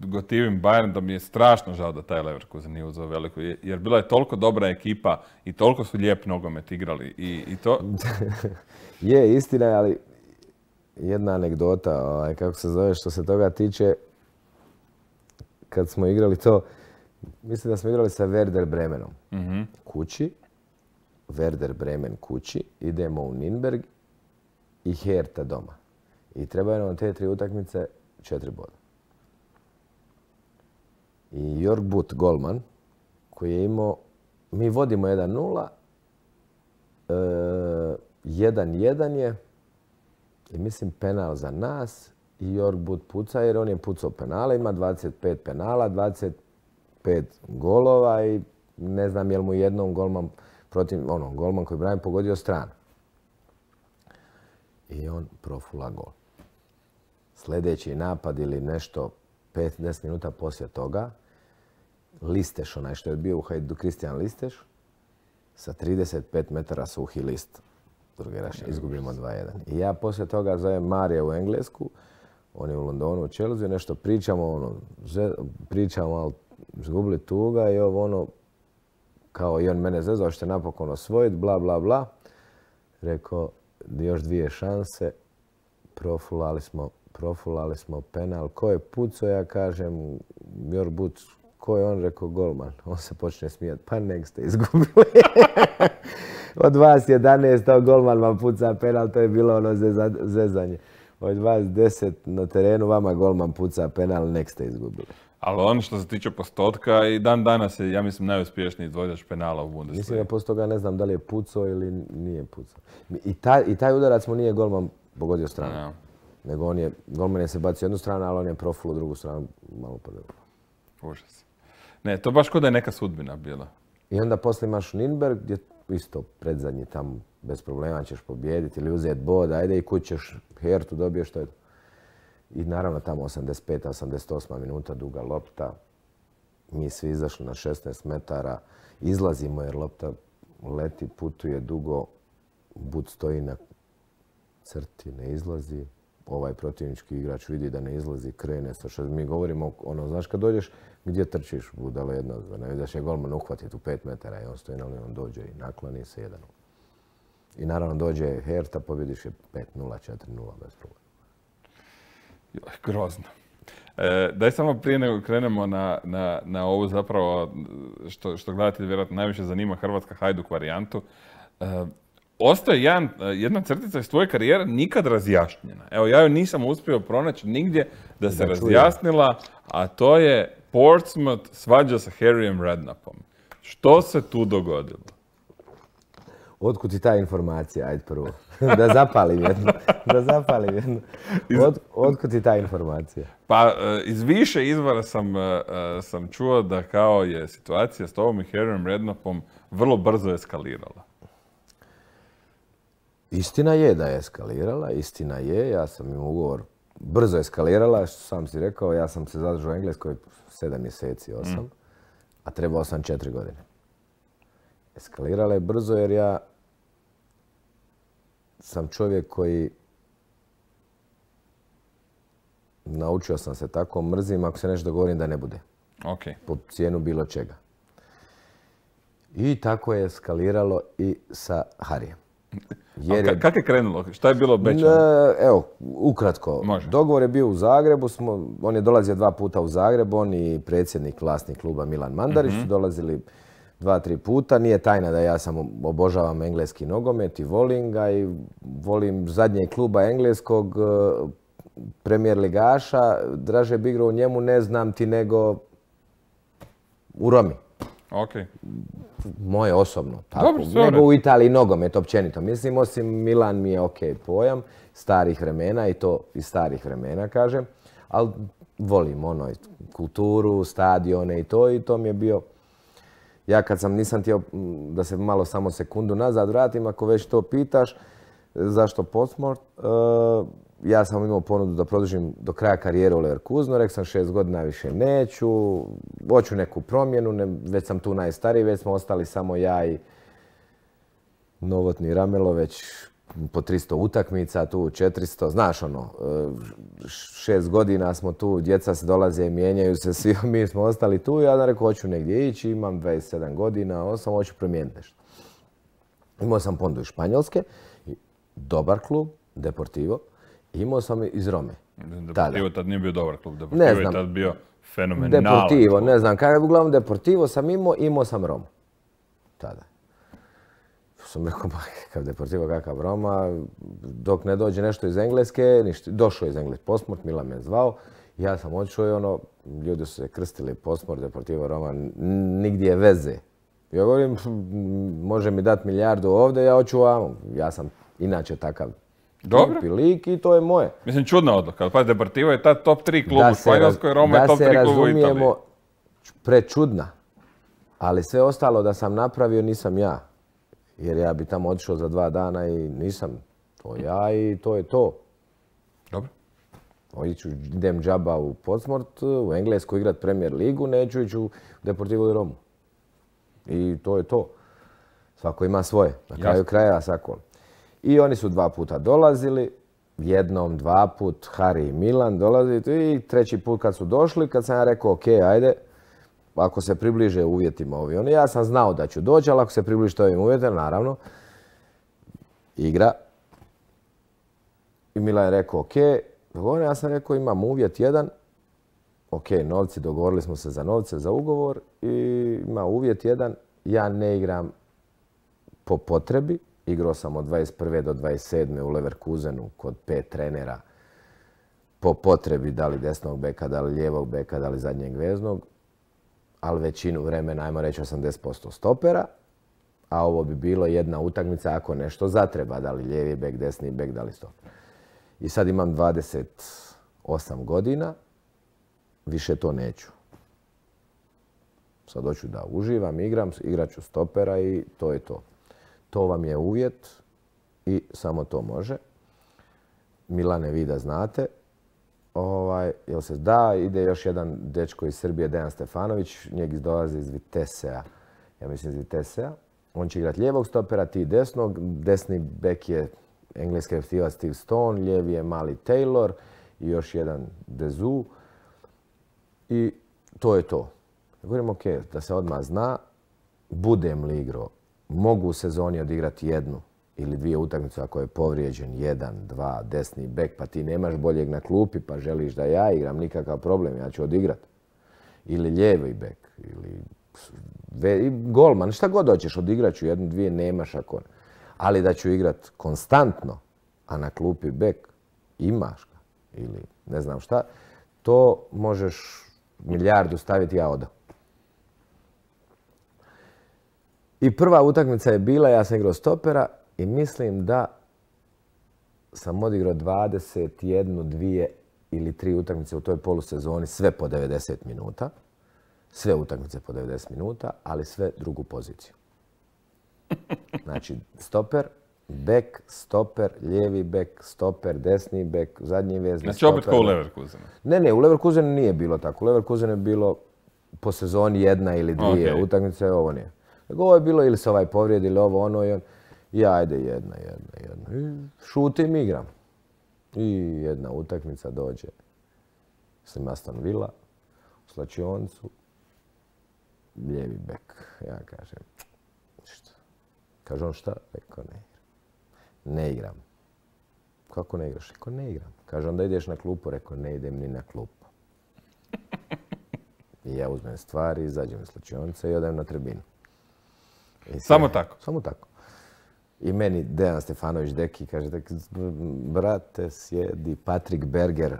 A: gotivim Bayern, da mi je strašno žao da taj Leverkusen nije uzao veliku, jer bila je toliko dobra ekipa i toliko su lijep nogomet igrali i, i to...
B: je, istina je, ali jedna anegdota, ovaj, kako se zove, što se toga tiče. Kad smo igrali to, mislim da smo igrali sa Werder Bremenom. Mhm. Kući, Werder Bremen kući, idemo u Ninberg i Herta doma. I trebaju nam te tri utakmice četiri boda. I Jörg But, golman, koji je imao, mi vodimo 1-0, 1-1 e, je, i mislim penal za nas i bud puca jer on je pucao penale, ima 25 penala, 25 golova i ne znam je li mu jednom golman protiv onom golman koji Brian pogodio stranu. I on profula gol. Sljedeći napad ili nešto 15 minuta poslije toga, Listeš, onaj što je bio u Hajdu, Kristijan Listeš, sa 35 metara suhi list Drugeraš izgubimo 2-1. I ja poslije toga zovem Marija u Englesku, on je u Londonu, u Chelsea, nešto pričamo, ono, pričamo, ali zgubili tuga i ovo ono, kao i on mene zezao što je napokon osvojit, bla, bla, bla. Rekao, još dvije šanse, profulali smo, profulali smo penal. Ko je pucao, ja kažem, Jor Buc, ko je on, rekao golman. On se počne smijati, pa nek ste izgubili. od vas 11, to golman vam puca penal, to je bilo ono zezanje. Od vas 10 na terenu, vama golman puca penal, nek ste izgubili.
A: Ali on što se tiče postotka i dan danas je, ja mislim, najuspješniji izvođač penala u Bundesliga. Mislim da
B: posto toga ne znam da li je pucao ili nije pucao. I taj, udarac mu nije golman pogodio stranu. Nego on je, golman je se bacio jednu stranu, ali on je profil u drugu stranu malo podrugao. Užas.
A: Ne, to baš kod da je neka sudbina bila.
B: I onda poslije imaš Ninberg gdje isto predzadnji tam bez problema ćeš pobijediti ili uzeti bod, ajde i kućeš hertu, dobiješ to. I naravno tamo 85. 88. minuta duga lopta. Mi svi izašli na 16 metara, izlazimo jer lopta leti, putuje dugo, but stoji na crti, ne izlazi. Ovaj protivnički igrač vidi da ne izlazi, krene sa Mi govorimo, ono, znaš kad dođeš gdje trčiš, budala jedna, ne da će golman uhvatiti u pet metara i on stoji na on dođe i nakloni se jedan I naravno dođe
A: Herta, pobjediš
B: pa je 5-0, 4-0 bez problema.
A: Grozno. E, daj samo prije nego krenemo na, na, ovo zapravo što, što vjerojatno najviše zanima Hrvatska Hajduk varijantu. E, ostaje jedna crtica iz tvoje karijere nikad razjašnjena. Evo, ja ju nisam uspio pronaći nigdje da se razjasnila, a to je Portsmouth svađa sa Harryem Rednapom. Što se tu dogodilo?
B: Otkud ti ta informacija, ajde prvo. da zapalim jedno. Da zapalim jedno. otkud ti ta informacija?
A: Pa eh, iz više izvora sam, eh, eh, sam čuo da kao je situacija s tobom i Harryem Rednapom vrlo brzo eskalirala.
B: Istina je da je eskalirala, istina je. Ja sam im ugovor brzo eskalirala, što sam si rekao. Ja sam se zadržao u Engleskoj 7 mjeseci, 8, mm. a trebao sam 4 godine. Eskalirala je brzo jer ja sam čovjek koji naučio sam se tako, mrzim ako se nešto govorim da ne bude. Ok. Po cijenu bilo čega. I tako je eskaliralo i sa Harijem. Jer...
A: kako je krenulo? Šta je bilo obećano?
B: Evo, ukratko. Dogovor je bio u Zagrebu. Smo, on je dolazio dva puta u Zagreb. On i predsjednik vlasnik kluba Milan Mandarić su mhm. dolazili dva, tri puta. Nije tajna da ja sam obožavam engleski nogomet i volim ga. I volim zadnje kluba engleskog e, premijer ligaša. Draže bi igrao u njemu, ne znam ti nego u Romi. Ok Moje osobno. Tako. Nego u Italiji nogomet općenito. Mislim, osim Milan mi je ok pojam starih vremena i to iz starih vremena kažem. Ali volim ono, kulturu, stadione i to i to mi je bio... Ja kad sam nisam htio da se malo samo sekundu nazad vratim, ako već to pitaš, zašto Postmort? E, ja sam imao ponudu da produžim do kraja karijere u Leverkusenu, rekao sam šest godina više neću, hoću neku promjenu, već sam tu najstariji, već smo ostali samo ja i Novotni Ramelo, već po 300 utakmica, tu 400, znaš ono, e, šest godina smo tu, djeca se dolaze, mijenjaju se svi, mi smo ostali tu ja sam rekao hoću negdje ići, imam 27 godina, sam, hoću promijeniti nešto. Imao sam pondu iz Španjolske, dobar klub, Deportivo, Imao sam iz Rome. Deportivo
A: tad nije bio dobar klub, Deportivo ne znam. je tad bio fenomenalan. Deportivo,
B: ne znam uglavnom Deportivo sam imao, imao sam Romu. Tada. Sam rekao, pa kakav Deportivo, kakav Roma, dok ne dođe nešto iz Engleske, ništa, došao iz Engleske posmrt, Milan me zvao, ja sam odšao i ono, ljudi su se krstili posmor, Deportivo, Roma, nigdje veze. Ja govorim, može mi dati milijardu ovdje, ja hoću Ja sam inače
A: takav dobro. Lik, i to je moje. Mislim, čudna odluka. Pa Deportivo je ta top 3 klub u Španjolskoj, Roma je top 3 klub u Italiji. Da se razumijemo,
B: prečudna. Ali sve ostalo da sam napravio nisam ja. Jer ja bi tamo otišao za dva dana i nisam. To ja i to je to. Dobro. ću idem džaba u Potsmort, u Englesku igrat Premier ligu, neću ići u Deportivo i Romu. I to je to. Svako ima svoje. Na kraju krajeva kraja svako. I oni su dva puta dolazili, jednom, dva put, Harry i Milan dolazi i treći put kad su došli, kad sam ja rekao ok, ajde, ako se približe uvjetima ovi oni, ja sam znao da ću doći, ali ako se približite ovim uvjetima, naravno, igra. I Milan je rekao ok, ja sam rekao imam uvjet jedan, ok, novci, dogovorili smo se za novce, za ugovor i ima uvjet jedan, ja ne igram po potrebi, Igrao sam od 21. do 27. u Leverkusenu kod pet trenera po potrebi da li desnog beka, da li lijevog beka, da li zadnjeg veznog, ali većinu vremena, ajmo reći 80% stopera, a ovo bi bilo jedna utakmica ako nešto zatreba, da li lijevi bek, desni bek, da li stop I sad imam 28 godina, više to neću. Sad hoću da uživam, igram, igrat stopera i to je to. To vam je uvjet i samo to može. Milane, vi da znate. Ovaj, jel se da, ide još jedan dečko iz Srbije, Dejan Stefanović, njeg dolazi iz Vitesea, ja mislim iz Vitesea. On će igrati lijevog stopera, ti desnog. Desni bek je engleska jeftiva Steve Stone, lijevi je mali Taylor i još jedan Dezu. I to je to. Govorim, ok, da se odmah zna, budem li igrao mogu u sezoni odigrati jednu ili dvije utakmice ako je povrijeđen jedan, dva, desni bek, pa ti nemaš boljeg na klupi pa želiš da ja igram, nikakav problem, ja ću odigrati. Ili lijevi bek, ili golman, šta god hoćeš, odigrat ću jednu, dvije, nemaš ako ne. Ali da ću igrat konstantno, a na klupi bek imaš ga, ili ne znam šta, to možeš milijardu staviti ja odam. I prva utakmica je bila, ja sam igrao stopera i mislim da sam odigrao 21, dvije ili tri utakmice u toj polusezoni, sve po 90 minuta. Sve utakmice po 90 minuta, ali sve drugu poziciju. Znači, stoper, bek, stoper, lijevi bek, stoper, desni bek, zadnji vezni, znači, stoper. Znači opet kao u Leverkusenu? Ne, ne, u Leverkusenu nije bilo tako. U Leverkusenu je bilo po sezoni jedna ili dvije utakmice, ovo nije. Nego ovo je bilo ili se ovaj povrijedi ili ovo ono i on. I ajde jedna, jedna, jedna. I šutim, igram. I jedna utakmica dođe. Mislim, Aston Villa u slačioncu. Lijevi bek. Ja kažem, šta? Kaže on šta? Rekao, ne igram. Ne igram. Kako ne igraš? Rekao, ne igram. Kaže, onda ideš na klupu. Rekao, ne idem ni na klupu. I ja uzmem stvari, izađem iz slačionca i odem na tribinu. Samo tako? Samo tako. I meni Dejan Stefanović Deki kaže, brate, sjedi Patrick Berger, e,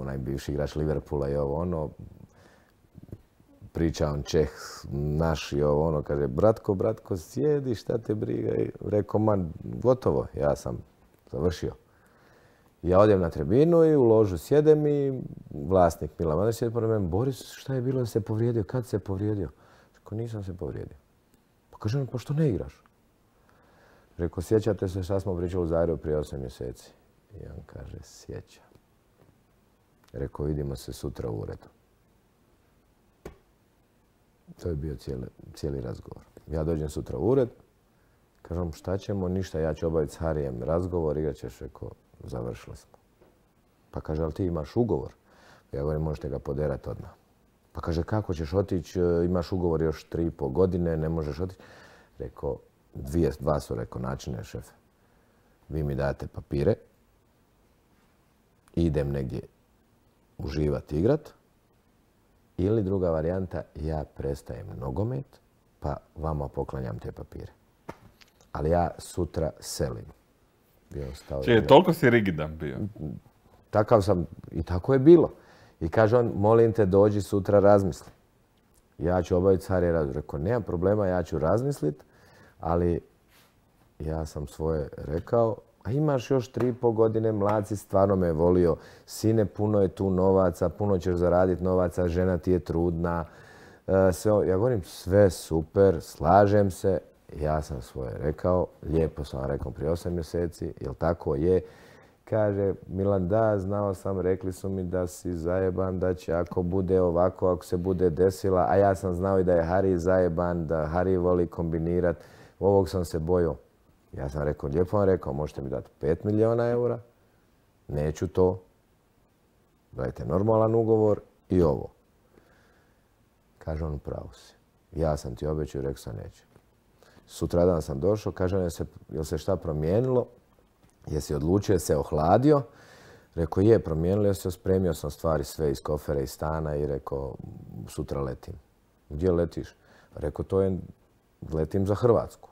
B: onaj bivši igrač Liverpoola i ovo ono, priča on Čeh, naš ovo ono, kaže, bratko, bratko, sjedi, šta te briga? I rekao, man, gotovo, ja sam završio. Ja odem na tribinu i u ložu sjedem i vlasnik Milan Mandić sjedi pored mene, Boris, šta je bilo da se povrijedio, kad se povrijedio? Tako, nisam se povrijedio. Kaže pa što ne igraš? Rekao, sjećate se šta smo pričali u Zagrebu prije osam mjeseci? I on kaže, sjeća. Reko, vidimo se sutra u uredu. To je bio cijeli, cijeli razgovor. Ja dođem sutra u ured, kažem šta ćemo, ništa, ja ću obaviti s Harijem razgovor, igrat ćeš, rekao, završili smo. Pa kaže, ali ti imaš ugovor? Ja govorim, možete ga poderati odmah. Pa kaže, kako ćeš otići, e, imaš ugovor još tri i pol godine, ne možeš otići. Rekao, dvije, dva su rekao načine, šef, Vi mi date papire, idem negdje uživati, igrat. Ili druga varijanta, ja prestajem nogomet, pa vama poklanjam te papire. Ali ja sutra selim. Bio Čije, toliko si rigidan bio? Takav sam i tako je bilo. I kaže on, molim te dođi sutra razmisli. Ja ću obaviti i reko Rekao, nema problema, ja ću razmislit, ali ja sam svoje rekao, a imaš još tri i pol godine, mlaci stvarno me je volio. Sine, puno je tu novaca, puno ćeš zaraditi novaca, žena ti je trudna. E, sve, ja govorim, sve super, slažem se, ja sam svoje rekao, lijepo sam vam rekao prije osam mjeseci, jel tako je, Kaže, Milan, da, znao sam, rekli su mi da si zajeban, da će ako bude ovako, ako se bude desila, a ja sam znao i da je Hari zajeban, da Hari voli kombinirat, ovog sam se bojio. Ja sam rekao, lijepo vam rekao, možete mi dati 5 milijuna eura, neću to, dajte normalan ugovor i ovo. Kaže on, pravo si. Ja sam ti obećao i rekao sam neću. Sutradan sam došao, kaže on, se, jel se šta promijenilo? Jesi odlučio, se ohladio? Rekao, je, promijenilo se, spremio sam stvari sve iz kofera i stana i rekao, sutra letim. Gdje letiš? Rekao, to je, letim za Hrvatsku.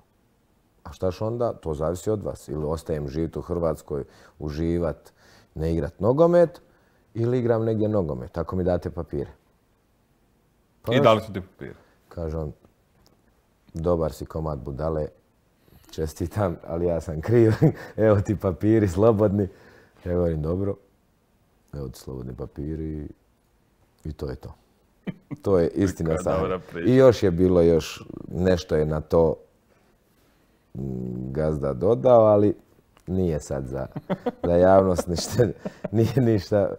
B: A štaš onda? To zavisi od vas. Ili ostajem živjeti u Hrvatskoj, uživat, ne igrat nogomet, ili igram negdje nogomet, tako mi date papire. I pa dali su ti papire? Kaže on, dobar si komad budale, čestitam, ali ja sam kriv, evo ti papiri slobodni. Ja govorim, dobro, evo ti slobodni papiri i to je to. To je istina sama. I još je bilo još, nešto je na to gazda dodao, ali nije sad za, za javnost ništa, nije ništa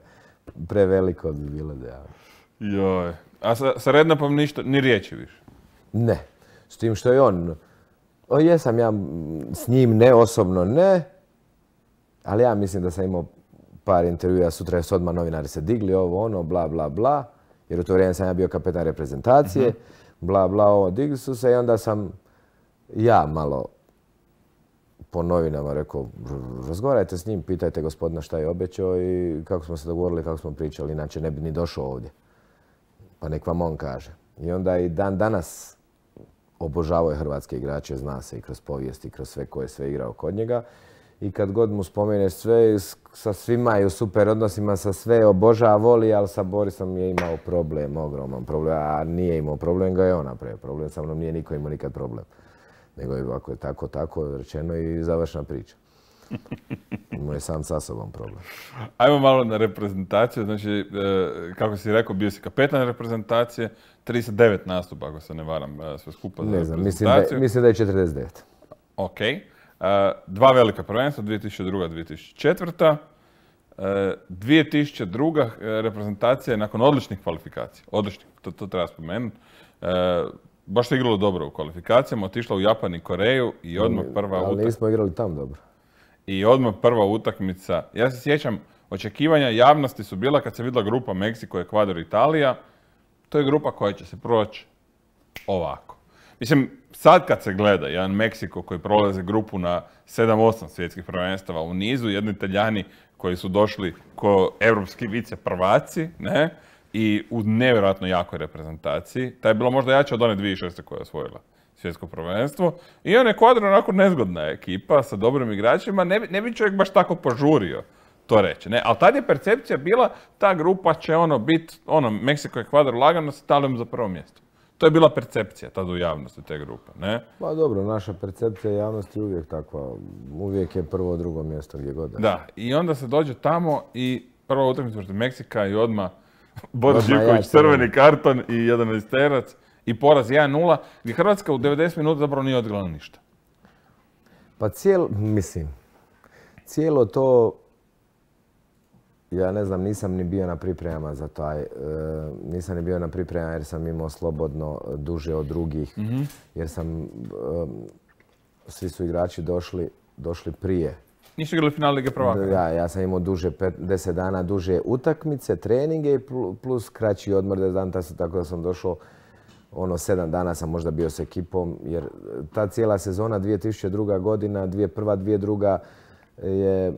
B: preveliko bi bilo da
A: javnost. Joj, a sa, sa Rednapom ništa, ni riječi više?
B: Ne, s tim što je on o, jesam ja s njim, ne osobno, ne. Ali ja mislim da sam imao par intervjua, sutra je odmah novinari se digli, ovo ono, bla, bla, bla. Jer u to vrijeme sam ja bio kapetan reprezentacije, mhm. bla, bla, ovo, digli su se i onda sam ja malo po novinama rekao, razgovarajte s njim, pitajte gospodina šta je obećao i kako smo se dogovorili, kako smo pričali, inače ne bi ni došao ovdje. Pa nek vam on kaže. I onda i dan danas obožavao je hrvatske igrače, zna se i kroz povijest i kroz sve koje je sve igrao kod njega. I kad god mu spomene sve, sa svima je u super odnosima, sa sve obožava, voli, ali sa Borisom je imao problem, ogroman problem. A nije imao problem, ga je ona napravio problem, sa mnom nije niko imao nikad problem. Nego je je tako, tako rečeno i završena priča.
A: Imao je sam sa sobom problem. Ajmo malo na reprezentaciju. Znači, e, kako si rekao, bio si kapetan reprezentacije. 39 nastupa, ako se ne varam, e, sve skupa ne za reprezentaciju.
B: Mislim da, mislim da je 49.
A: Ok. E, dva velika prvenstva, 2002. 2004. 2002. reprezentacija je nakon odličnih kvalifikacija. Odličnih, to, treba spomenuti baš se igralo dobro u kvalifikacijama, otišla u Japan i Koreju i odmah prva utak. Ali nismo
B: igrali tam dobro
A: i odmah prva utakmica. Ja se sjećam, očekivanja javnosti su bila kad se vidjela grupa Meksiko, Ekvador, Italija. To je grupa koja će se proći ovako. Mislim, sad kad se gleda jedan Meksiko koji prolaze grupu na 7-8 svjetskih prvenstava u nizu, jedni Italijani koji su došli ko evropski vice ne? I u nevjerojatno jakoj reprezentaciji. Ta je bilo možda jača od one 2006. koja je osvojila svjetsko prvenstvo. I on je kvadro onako nezgodna ekipa sa dobrim igračima, ne bi, ne bi čovjek baš tako požurio to reći. Ne, ali tad je percepcija bila, ta grupa će ono biti, ono, Meksiko je kvadro lagano s za prvo mjesto. To je bila percepcija tad u javnosti te grupe,
B: ne? Pa dobro, naša percepcija javnosti je uvijek takva. Uvijek je prvo, drugo mjesto gdje god. Da,
A: i onda se dođe tamo i prvo utakmica protiv Meksika i odmah Boris Živković, crveni karton i jedan listerac i poraz 1-0, gdje Hrvatska u 90 minuta zapravo nije odgledala ništa.
B: Pa cijelo, mislim, cijelo to, ja ne znam, nisam ni bio na pripremama za taj, e, nisam ni bio na pripremama jer sam imao slobodno duže od drugih, mhm. jer sam, e, svi su igrači došli, došli prije.
A: Nisu igrali final Lige prvaka? Ja,
B: ja sam imao duže, deset dana duže utakmice, treninge plus kraći odmor, da dan tako da sam došao ono sedam dana sam možda bio s ekipom jer ta cijela sezona 2002. godina, dvije dvije druga je,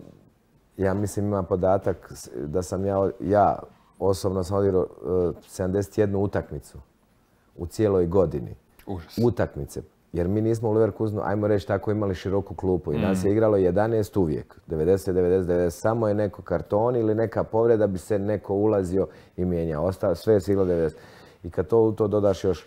B: ja mislim ima podatak da sam ja, ja osobno sam 71 eh, utakmicu u cijeloj godini. Užas. Utakmice. Jer mi nismo u Leverkusenu, ajmo reći tako, imali široku klupu i nas je mm. igralo 11 uvijek. 90, 90, 90. Samo je neko karton ili neka povreda bi se neko ulazio i mijenjao. sve je siglo 90. I kad to to dodaš još,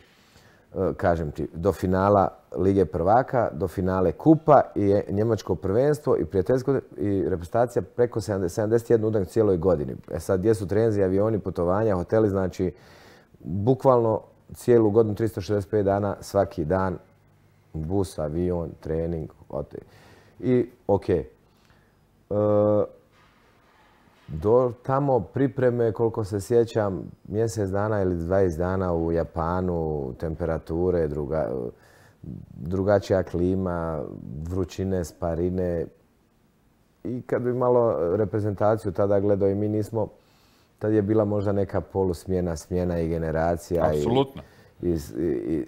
B: e, kažem ti, do finala Lige prvaka, do finale Kupa i njemačko prvenstvo i prijateljsko i reprezentacija preko 70, 71 u cijeloj godini. E sad, gdje su trenzi, avioni, putovanja, hoteli, znači, bukvalno cijelu godinu, 365 dana, svaki dan, bus, avion, trening, hotel. I, ok, e, do tamo pripreme, koliko se sjećam, mjesec dana ili 20 dana u Japanu, temperature, druga, drugačija klima, vrućine, sparine. I kad bi malo reprezentaciju tada gledao i mi nismo, tad je bila možda neka polusmjena, smjena i generacija. Apsolutno. I,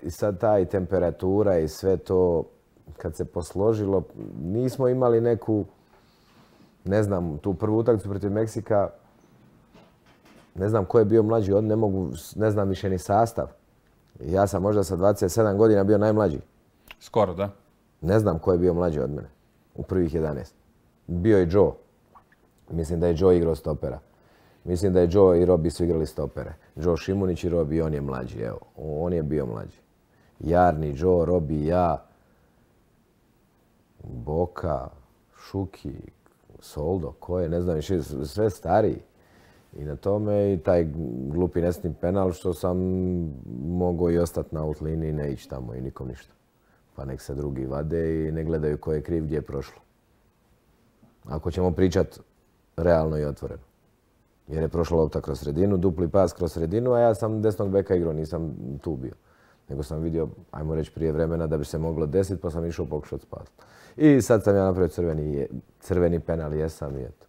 B: i, sad ta i temperatura i sve to, kad se posložilo, nismo imali neku ne znam, tu prvu utakmicu protiv Meksika, ne znam ko je bio mlađi od, ne mogu, ne znam više ni sastav. Ja sam možda sa 27 godina bio najmlađi. Skoro, da. Ne znam ko je bio mlađi od mene u prvih 11. Bio je Joe. Mislim da je Joe igrao stopera. Mislim da je Joe i Robi su igrali stopere. Joe Šimunić i Robi, on je mlađi, evo. On je bio mlađi. Jarni, Joe, Robi, ja, Boka, Šuki, Soldo, ko je, ne znam više, sve stariji. I na tome i taj glupi nesni penal što sam mogao i ostati na outlini i ne ići tamo i nikom ništa. Pa nek se drugi vade i ne gledaju ko je kriv gdje je prošlo. Ako ćemo pričat realno i otvoreno. Jer je prošla lopta kroz sredinu, dupli pas kroz sredinu, a ja sam desnog beka igrao, nisam tu bio nego sam vidio, ajmo reći prije vremena, da bi se moglo desiti, pa sam išao pokušati spasiti. I sad sam ja napravio crveni, crveni penal, jesam i eto.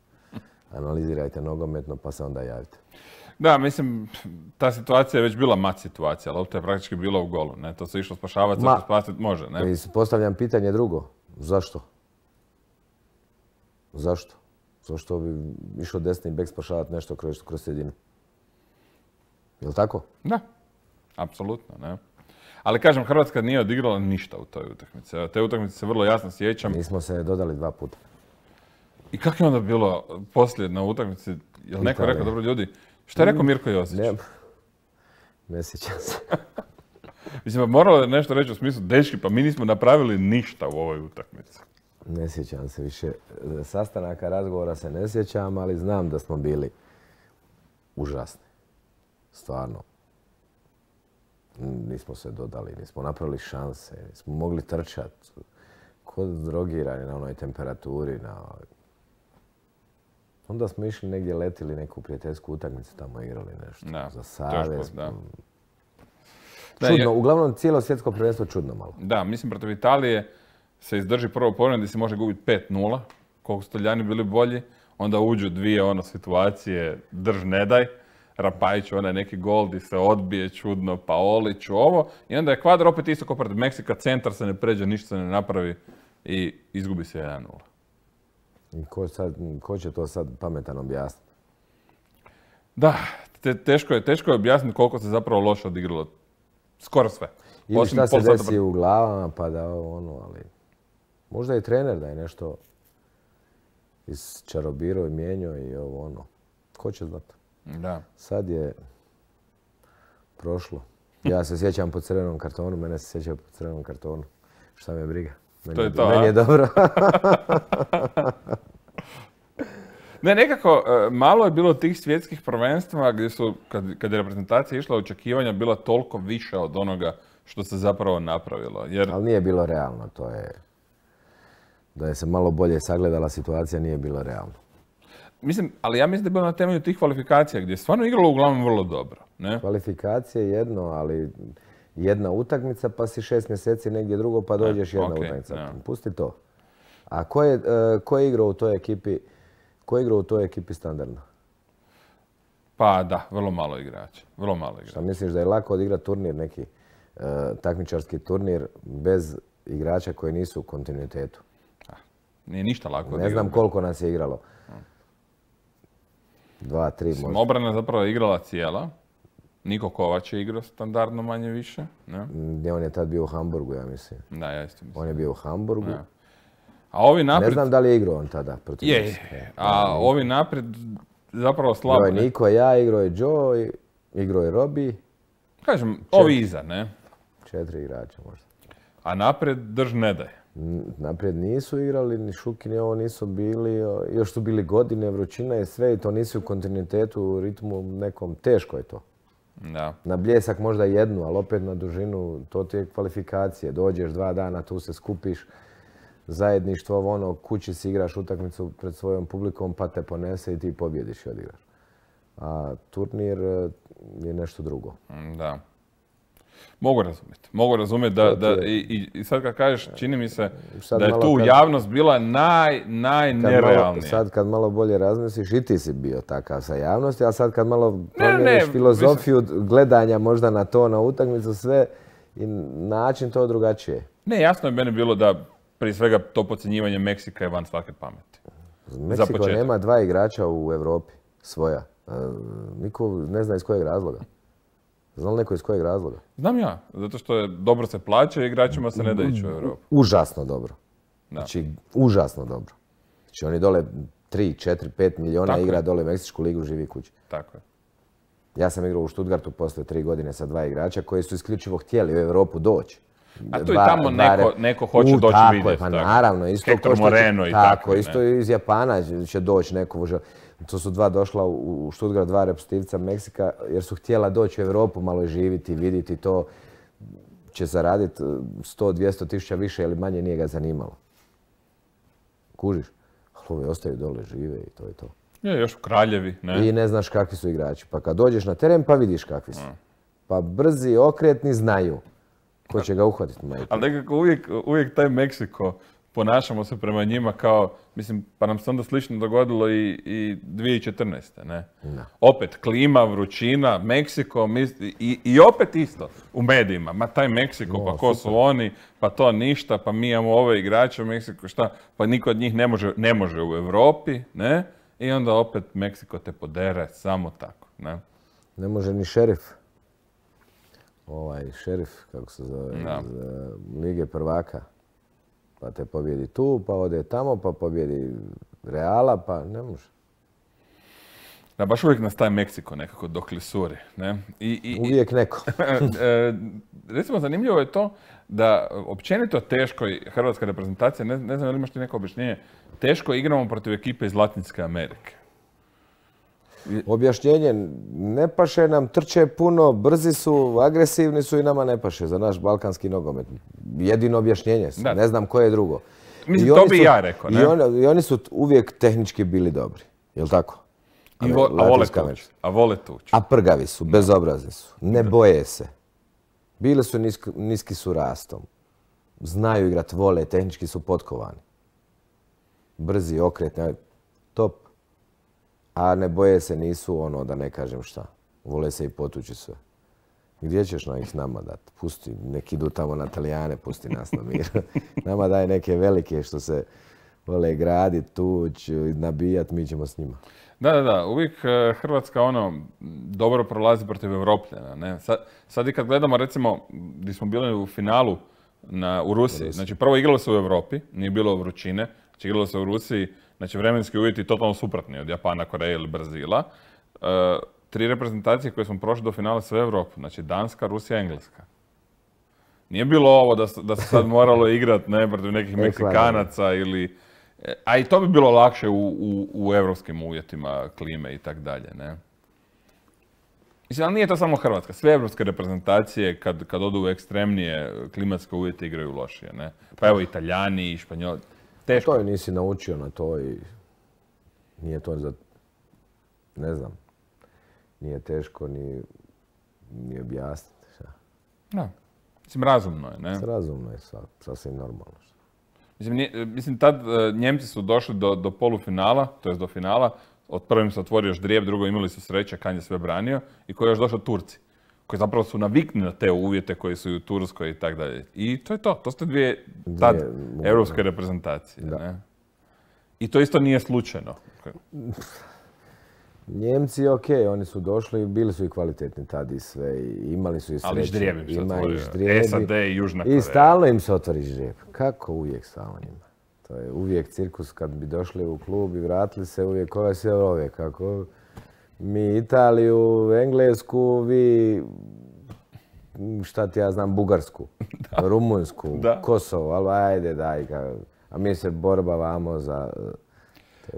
B: Analizirajte nogometno, pa se onda javite.
A: Da, mislim, ta situacija je već bila mat situacija, to je praktički bilo u golu. Ne? To se išlo spašavati, Ma, spasiti može. Ne?
B: Postavljam pitanje drugo. Zašto? Zašto? Zašto bi išao desni bek spašavati nešto kroz, kroz sredinu? Je tako? Da,
A: apsolutno. Ne? Ali kažem, Hrvatska nije odigrala ništa u toj utakmici. Te utakmice se vrlo jasno sjećam. Mi smo se dodali dva puta. I kako je onda bilo poslije na utakmici? Jel neko rekao, dobro ljudi, šta je rekao Mirko Jozić? Ne, Ne sjećam se. Mislim, pa moralo je nešto reći u smislu, dečki, pa mi nismo napravili ništa u ovoj utakmici. Ne sjećam se više. Sastanaka,
B: razgovora se ne sjećam, ali znam da smo bili užasni. Stvarno nismo se dodali, nismo napravili šanse, nismo mogli trčati. Kod drogirani na onoj temperaturi, na... Onda smo išli negdje, letili neku prijateljsku utakmicu, tamo igrali nešto. za
A: savez. Mm.
B: Čudno, uglavnom cijelo svjetsko prvenstvo čudno malo.
A: Da, mislim protiv Italije se izdrži prvo povremeno gdje se može gubiti 5-0, koliko su Italijani bili bolji, onda uđu dvije ono situacije drž ne daj, Rapajiću onaj neki gol di se odbije čudno, pa Oliću ovo. I onda je Kvadro opet isto kao protiv Meksika, centar se ne pređe, ništa se ne napravi i izgubi se 1-0. Ko, ko će to sad pametan objasniti? Da, teško, je, teško objasniti koliko se zapravo loše odigralo. Skoro sve. Ili šta se desi
B: u glavama, pa da ono, ali... Možda i trener da je nešto čarobiro i mijenjao i ovo ono. Ko će znati? Da. Sad je prošlo. Ja se sjećam po crvenom kartonu, mene se sjeća po crvenom kartonu.
A: Šta me briga? Meni, to je to, dobro. ne, nekako e, malo je bilo tih svjetskih prvenstva gdje su, kad, je reprezentacija išla očekivanja, bila toliko više od onoga što se zapravo napravilo. Jer...
B: Ali nije bilo realno, to je... Da je se malo bolje sagledala situacija, nije bilo realno.
A: Mislim, ali ja mislim da je bilo na temelju tih kvalifikacija gdje je stvarno igralo uglavnom vrlo dobro.
B: Ne? Kvalifikacije jedno, ali jedna utakmica pa si šest mjeseci negdje drugo pa e, dođeš jedna utakmica. Pusti to. A ko je, e, ko igrao u toj ekipi, ko je igrao u toj ekipi standardno?
A: Pa da, vrlo malo igrača.
B: Vrlo malo igrača. Šta misliš da je lako odigrati turnir neki e, takmičarski turnir bez igrača koji nisu u kontinuitetu?
A: Ah, nije ništa lako. Ne znam
B: koliko nas je igralo. Dva, tri
A: Obrana je zapravo igrala cijela. Niko Kovač je igrao standardno manje više. Ne? on je tad bio u Hamburgu, ja mislim. Da, ja isto mislim. On je bio u Hamburgu. A ovi naprijed... Ne znam da li je igrao on tada. Protiv je, A ovi naprijed zapravo slabo. Igrao je Niko,
B: ja, igrao je Joe, igrao je Robi.
A: Kažem, ovi iza, ne? Četiri igrača možda. A naprijed drž ne daje
B: naprijed nisu igrali, ni Šuki, ni ovo nisu bili, još su bili godine, vrućina i sve i to nisi u kontinuitetu, u ritmu nekom, teško je to. Da. Na bljesak možda jednu, ali opet na dužinu, to ti je kvalifikacije, dođeš dva dana, tu se skupiš, zajedništvo, ono, kući si igraš utakmicu pred svojom publikom pa te ponese i ti pobjediš i odigraš. A turnir e,
A: je nešto drugo. Da. Mogu razumjeti. Mogu razumjeti da, da i, i sad kad kažeš, čini mi se da je tu javnost bila naj, naj nerealnija.
B: sad kad malo bolje razmisliš, i ti si bio takav sa javnosti, a sad kad malo promijeniš filozofiju gledanja možda na to, na utakmicu, sve i način to drugačije.
A: Ne, jasno je meni bilo da prije svega to podcjenjivanje Meksika je van svake pameti. Meksiko nema
B: dva igrača u Europi svoja. E, niko ne zna iz kojeg razloga. Znam neko iz kojeg razloga?
A: Znam ja, zato što je dobro se plaća i igračima se ne da ići u Europu.
B: Užasno dobro. Znači, užasno dobro. Znači, oni dole 3, 4, 5 milijuna igra dole dole Meksičku ligu živi kući. Tako je. Ja sam igrao u Stuttgartu posle tri godine sa dva igrača koji su isključivo htjeli u Europu doći. A to i tamo neko, neko hoće u, doći tako je, Pa naravno, isto Hector Moreno i tako. Tako, isto iz Japana će doći neko. To su dva došla u Stuttgart, dva repustivca Meksika, jer su htjela doći u Europu malo živiti, vidjeti to. Će zaraditi 100-200 e, tisuća više ili manje, nije ga zanimalo. Kužiš? Ali ovi ostaju dole, žive i to je to.
A: Je, još kraljevi, ne? I
B: ne znaš kakvi su igrači. Pa kad dođeš na teren, pa vidiš kakvi su. Pa brzi, okretni, znaju. Ko će ga uhvatiti, Ali
A: nekako uvijek, uvijek taj Meksiko ponašamo se prema njima kao, mislim, pa nam se onda slično dogodilo i, i 2014. Ne? Opet klima, vrućina, Meksiko i, i opet isto u medijima. Ma taj Meksiko, pa ko su oni, pa to ništa, pa mi imamo ove igrače u Meksiku, šta, pa niko od njih ne može, ne može u Europi, ne? I onda opet Meksiko te podere samo tako, ne? Ne može ni šerif ovaj šerif, kako se zove, iz eh, Lige
B: prvaka. Pa te pobjedi tu, pa ode tamo, pa pobjedi Reala,
A: pa ne može. Da, baš uvijek nas taj Meksiko nekako dok Ne? I, uvijek neko. E, recimo, zanimljivo je to da općenito teško hrvatska reprezentacija, ne, znam znam li imaš ti neko objašnjenje, teško igramo protiv ekipe iz Latinske Amerike.
B: Objašnjenje, ne paše nam, trče puno, brzi su, agresivni su i nama ne paše za naš balkanski nogomet. Jedino objašnjenje, ne znam koje je drugo. to bi ja rekao, I oni, i oni su uvijek tehnički bili dobri, jel tako? A, a, vole a A prgavi su, bezobrazni su, ne boje se. Bili su niski, su rastom. Znaju igrat vole, tehnički su potkovani. Brzi okretni, top a ne boje se nisu ono da ne kažem šta. Vole se i potući sve. Gdje ćeš na ih nama dat? Pusti, neki idu tamo na Italijane, pusti nas na mir. nama daje neke velike što se vole gradit, tuć, nabijat, mi ćemo s njima.
A: Da, da, da. Uvijek e, Hrvatska ono dobro prolazi protiv Evropljana. Ne? Sad, sad i kad gledamo recimo gdje smo bili u finalu u Rusiji. Znači prvo igralo se u Europi, nije bilo vrućine. Znači igralo se u Rusiji, Znači vremenski uvjeti totalno suprotni od Japana, Koreje ili Brazila. E, tri reprezentacije koje smo prošli do finala sve Europu, znači Danska, Rusija, Engleska. Nije bilo ovo da, se sad moralo igrati ne, protiv nekih e, Meksikanaca ili... E, a i to bi bilo lakše u, u, evropskim uvjetima klime i tak dalje, ne? Mislim, ali nije to samo Hrvatska. Sve evropske reprezentacije kad, kad odu u ekstremnije klimatske uvjete igraju lošije, ne? Pa evo Italijani i Španjoli teško. To je nisi naučio na to i nije to za, ne znam, nije teško ni, objasniti. Da. Mislim, razumno je, ne? Razumno je, sasvim normalno. Mislim, tad e, Njemci su došli do, polufinala, to jest do finala. Od prvim se otvorio još drugo imali su sreće, je sve branio. I koji je još došao Turci koji zapravo su navikni na te uvjete koji su i u Turskoj i tako dalje. I to je to. To ste dvije tad europske reprezentacije. Ne? I to isto nije slučajno.
B: Njemci, ok, oni su došli bili su i kvalitetni tad i sve. I imali su i sreće. Ali ždrijeb im se SAD i Južna Koreja. I stalno im se otvori ždrijeb. Kako uvijek stalno njima? To je uvijek cirkus kad bi došli u klub i vratili se uvijek ovaj sve ove kako mi Italiju, Englesku, vi šta ti ja znam, Bugarsku, Rumunjsku, Kosovo, ali ajde daj A mi se borba vamo za...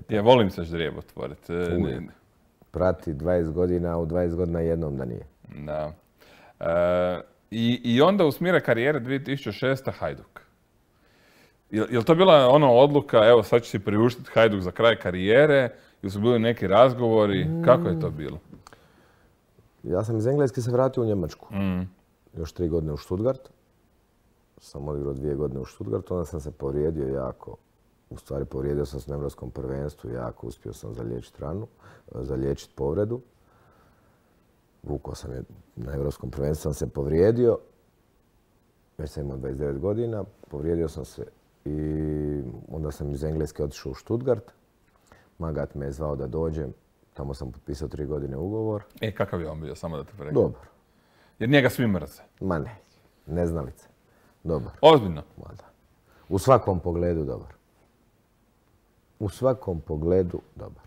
B: Te... Ja volim
A: se ždrijeb otvoriti. E, Prati 20 godina, u 20 godina jednom da nije. Da. E, i, I onda usmira karijere 2006. Hajduk. Je li to bila ono odluka, evo sad ću si priuštiti Hajduk za kraj karijere, ili su bili neki razgovori, kako je to mm. bilo? Ja sam iz
B: Engleske se vratio u Njemačku. Mm. Još tri godine u Stuttgart. Sam odigrao dvije godine u Stuttgart, onda sam se povrijedio jako. U stvari povrijedio sam se na Evropskom prvenstvu jako, uspio sam zaliječiti ranu, eh, zaliječiti povredu. Vukao sam je na Europskom prvenstvu, sam se povrijedio. Već sam imao 29 godina, povrijedio sam se i onda sam iz Engleske otišao u Stuttgart. Magat me je zvao da dođem. Tamo sam potpisao tri godine ugovor.
A: E, kakav je on bio, samo da te pregledam? Dobar.
B: Jer njega svi mrze. Ma ne, neznalice. Dobar. Ozbiljno? valjda U svakom pogledu dobar. U svakom pogledu dobar.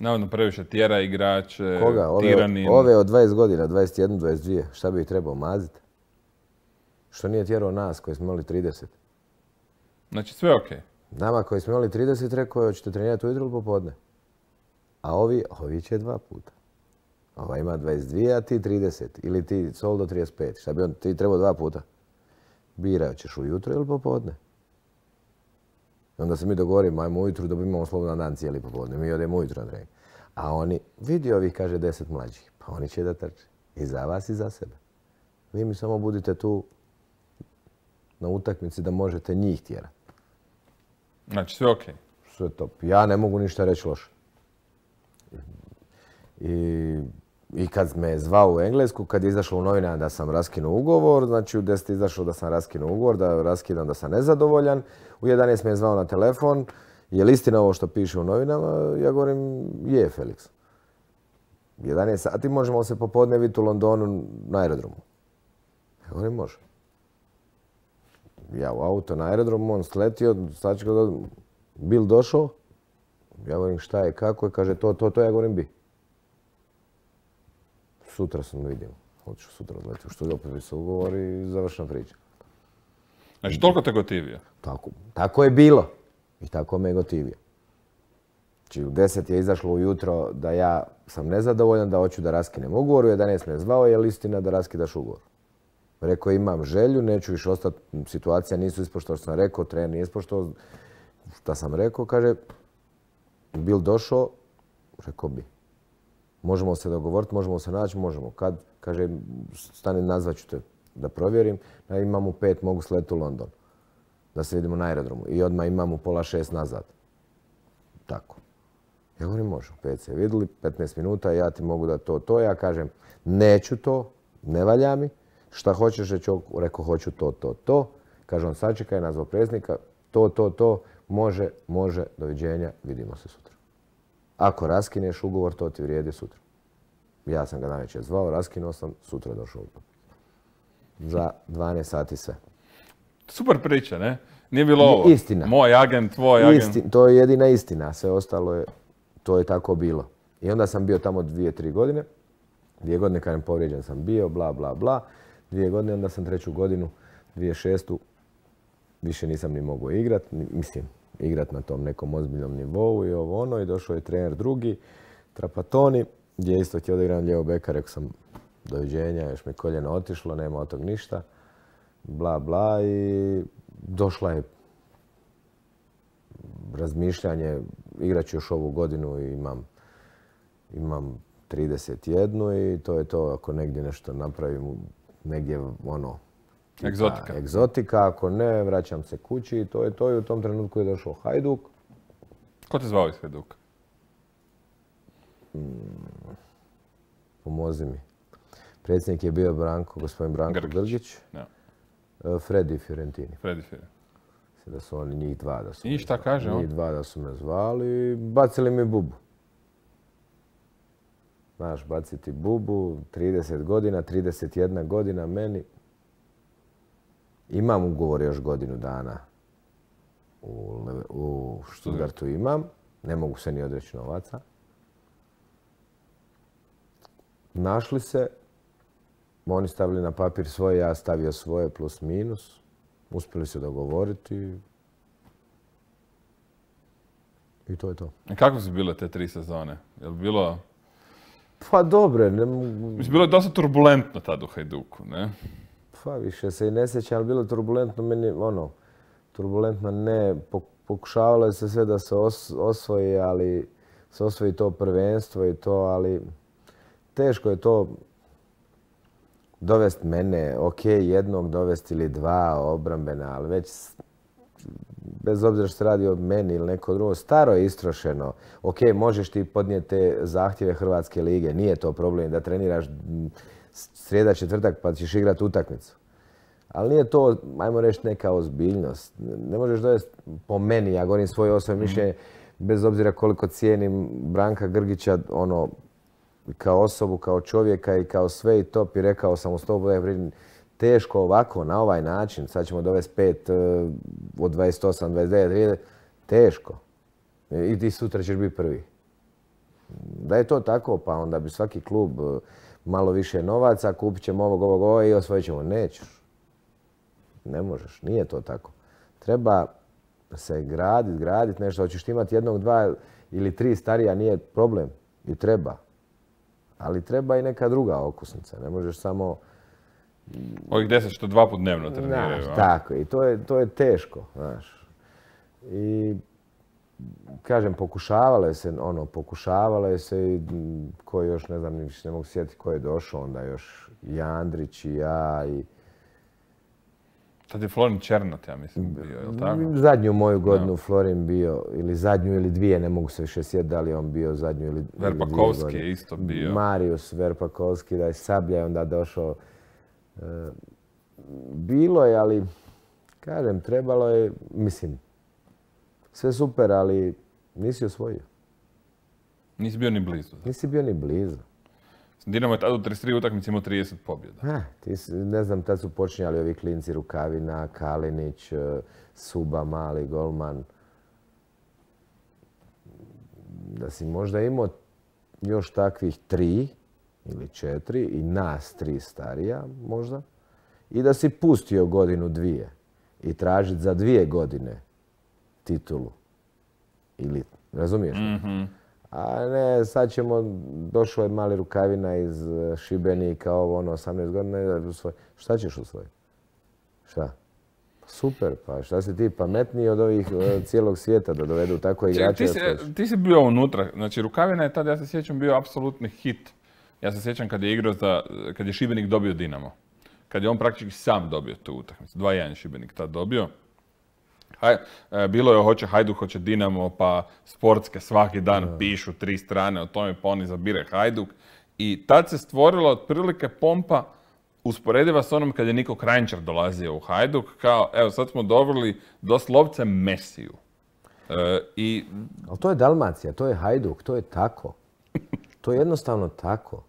A: Navodno previše tjera igrače, Koga? Ove, Ove od
B: 20 godina, 21, 22, šta bi ih trebao maziti? Što nije tjerao nas koji smo imali 30. Znači sve ok. Nama koji smo imali 30 rekao je hoćete trenirati ujutro ili popodne. A ovi, ovi će dva puta. Ova ima 22, a ti 30. Ili ti sol do 35. Šta bi on, ti trebao dva puta. Birao ćeš ujutro ili popodne. onda se mi dogovorimo, ajmo ujutro da imamo slobodan dan cijeli popodne. Mi odemo ujutro na A oni, vidi ovih, kaže, deset mlađih. Pa oni će da trče. I za vas i za sebe. Vi mi samo budite tu na utakmici da možete njih tjerati. Znači sve ok. Sve top. Ja ne mogu ništa reći loše. I, I kad me zvao u Englesku, kad je izašlo u novinama da sam raskinuo ugovor, znači u 10 je izašlo da sam raskinuo ugovor, da raskidam da sam nezadovoljan. U 11 me je zvao na telefon, je li istina ovo što piše u novinama? Ja govorim, je Felix. 11 sati možemo se popodne vidjeti u Londonu na aerodromu. Ja govorim, može ja u auto na aerodromu, on sletio, bil došao, ja govorim šta je, kako je, kaže to, to, to, ja govorim bi. Sutra sam vidio, hoću sutra odleti u studiju, opet se ugovor i završna priča.
A: Znači, toliko te gotivio? Tako,
B: tako je bilo i tako me je gotivio. Znači, u 10 je izašlo ujutro da ja sam nezadovoljan, da hoću da raskinem ugovor, u 11 me je zvao, je li istina da raskidaš ugovor? Rekao imam želju, neću više ostati, situacija nisu ispoštao što sam rekao, trener nije ispoštao šta sam rekao. Kaže, bil došao, rekao bi. Možemo se dogovoriti, možemo se naći, možemo. Kad, kaže, stani, nazvat te da provjerim. Ja imam u pet, mogu sletiti u London. Da se vidimo na aerodromu. I odmah imamo pola šest nazad. Tako. Ja govorim, može. pet se vidjeli, 15 minuta, ja ti mogu da to, to. Ja kažem, neću to, ne valja mi šta hoćeš reći, rekao hoću to, to, to. Kaže on, sačekaj, nazvao predsjednika, to, to, to, može, može, doviđenja, vidimo se sutra. Ako raskineš ugovor, to ti vrijedi sutra. Ja sam ga najveće zvao, raskinuo sam, sutra došao Za 12 sati sve.
A: Super priča, ne? Nije bilo ovo. Moj agent, tvoj agent.
B: To je jedina istina, sve ostalo je, to je tako bilo. I onda sam bio tamo dvije, tri godine. Dvije godine kad povrijeđen sam bio, bla, bla, bla dvije godine, onda sam treću godinu, dvije šestu, više nisam ni mogao igrat, mislim, igrat na tom nekom ozbiljnom nivou i ovo ono. I došao je trener drugi, Trapatoni, gdje je isto htio da igram lijevo rekao sam doviđenja, još mi koljeno otišlo, nema od tog ništa, bla bla i došla je razmišljanje, igrat ću još ovu godinu i imam, imam 31 i to je to ako negdje nešto napravim negdje ono... Egzotika. Egzotika, ako ne, vraćam se kući i to je to. I u tom trenutku je došao Hajduk.
A: Ko te zvao iz Hajduka?
B: Mm, pomozi mi. Predsjednik je bio Branko, gospodin Branko Grgić. E, Fredi Fiorentini. Fredi Fiorentini. Da su oni njih dva da su kaže njih dva da su me zvali. Bacili mi bubu. Znaš, baciti bubu, 30 godina, 31 godina meni. Imam ugovor još godinu dana. U, u Stuttgartu imam. Ne mogu se ni odreći novaca. Našli se. Oni stavili na papir svoje, ja stavio svoje plus minus. Uspjeli se dogovoriti. I to je to.
A: E, kako su bile te tri sezone? Je bilo
B: pa dobro, bilo
A: je dosta turbulentno tada u Hajduku, ne?
B: Pa više se i ne sjećam, ali bilo turbulentno meni, ono, turbulentno ne, pokušavalo je se sve da se osvoji, ali se osvoji to prvenstvo i to, ali teško je to dovesti mene, ok, jednog dovesti ili dva obrambena, ali već bez obzira što se radi o meni ili neko drugo, staro je istrošeno. Ok, možeš ti podnijeti te zahtjeve Hrvatske lige, nije to problem da treniraš srijeda, četvrtak pa ćeš igrati utakmicu. Ali nije to, ajmo reći, neka ozbiljnost. Ne možeš dovesti, po meni, ja govorim svoje osobno mhm. mišljenje, bez obzira koliko cijenim Branka Grgića, ono, kao osobu, kao čovjeka i kao sve i top i rekao sam u stopu da je teško ovako, na ovaj način, sad ćemo dovesti pet e, od 28, 29, 30, teško. I ti sutra ćeš biti prvi. Da je to tako, pa onda bi svaki klub e, malo više novaca, kupit ćemo ovog, ovog, ovog i osvojit ćemo. Nećeš. Ne možeš, nije to tako. Treba se graditi, graditi nešto. Hoćeš imati jednog, dva ili tri starija, nije problem. I treba. Ali treba i neka druga okusnica. Ne možeš samo
A: Ovih deset što dva put dnevno treniraju. tako
B: i to je, teško, znaš. I kažem, pokušavalo je se, ono, pokušavalo je se i mm, još, ne znam, ne mogu sjetiti ko je došao, onda još i Andrić i ja i... Tad je Florin Černat,
A: ja mislim, bio, je tako? Mm,
B: zadnju moju godinu Florin bio, ili zadnju ili dvije, ne mogu se više sjetiti da li je on bio zadnju ili, ili dvije Verpakovski je isto bio. Marius Verpakovski, da je Sablja, onda došao bilo je, ali kažem, trebalo je, mislim, sve super, ali nisi osvojio.
A: Nisi bio ni blizu. Nisi bio ni blizu. Dinamo je tada u 33 utakmice imao 30 pobjeda.
B: ne znam, tad su počinjali ovi klinci Rukavina, Kalinić, eh, Suba, Mali, Golman. Da si možda imao još takvih tri, ili četiri i nas tri starija možda i da si pustio godinu dvije i tražit za dvije godine titulu. Ili, razumiješ? mm A ne, sad ćemo, došlo je mali rukavina iz e, Šibenika, ovo ono, 18 godina, šta ćeš usvojiti? Šta? Pa super, pa šta si ti pametniji od ovih e, cijelog svijeta da dovedu tako igrače? Ti si,
A: ti si bio unutra, znači Rukavina je tada, ja se sjećam, bio apsolutni hit ja se sjećam kad je igrao za, kad je Šibenik dobio Dinamo. Kad je on praktički sam dobio tu utakmicu. 2-1 Šibenik tad dobio. E, bilo je hoće Hajduk, hoće Dinamo, pa sportske svaki dan pišu tri strane o tome, pa oni zabire Hajduk. I tad se stvorila otprilike pompa usporediva s onom kad je Niko Krajnčar dolazio u Hajduk, kao evo sad smo dobili doslovce Mesiju. E, i... Ali to je Dalmacija,
B: to je Hajduk, to je tako. To je jednostavno tako.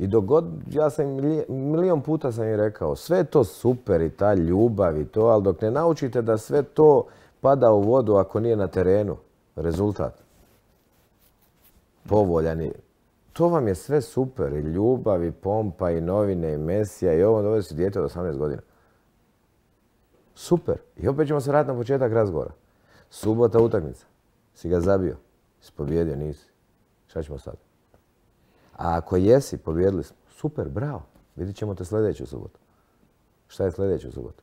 B: I god, ja sam milion puta sam im rekao, sve to super i ta ljubav i to, ali dok ne naučite da sve to pada u vodu ako nije na terenu, rezultat povoljan je. To vam je sve super, i ljubav, i pompa, i novine, i mesija, i ovo se dijete od 18 godina. Super. I opet ćemo se vratiti na početak razgovora. Subota utakmica. Si ga zabio. Si pobjedio, nisi. Šta ćemo sad? A ako jesi, pobjedili smo. Super, bravo. Vidit ćemo te sljedeću subotu. Šta je sljedeću subotu?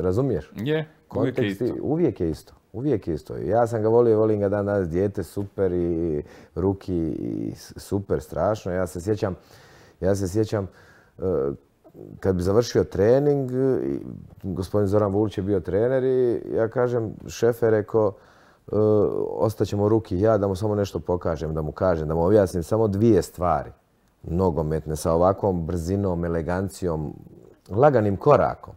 B: Razumiješ? Je, uvijek je isto. Uvijek je isto. Uvijek je isto. Ja sam ga volio, volim ga dan danas, dijete super i ruki i super, strašno. Ja se sjećam, ja se sjećam e, kad bi završio trening, gospodin Zoran Vulić je bio trener i ja kažem, šefe rekao, Ostat e, ostaćemo ruki ja da mu samo nešto pokažem, da mu kažem, da mu objasnim samo dvije stvari nogometne sa ovakvom brzinom, elegancijom, laganim korakom.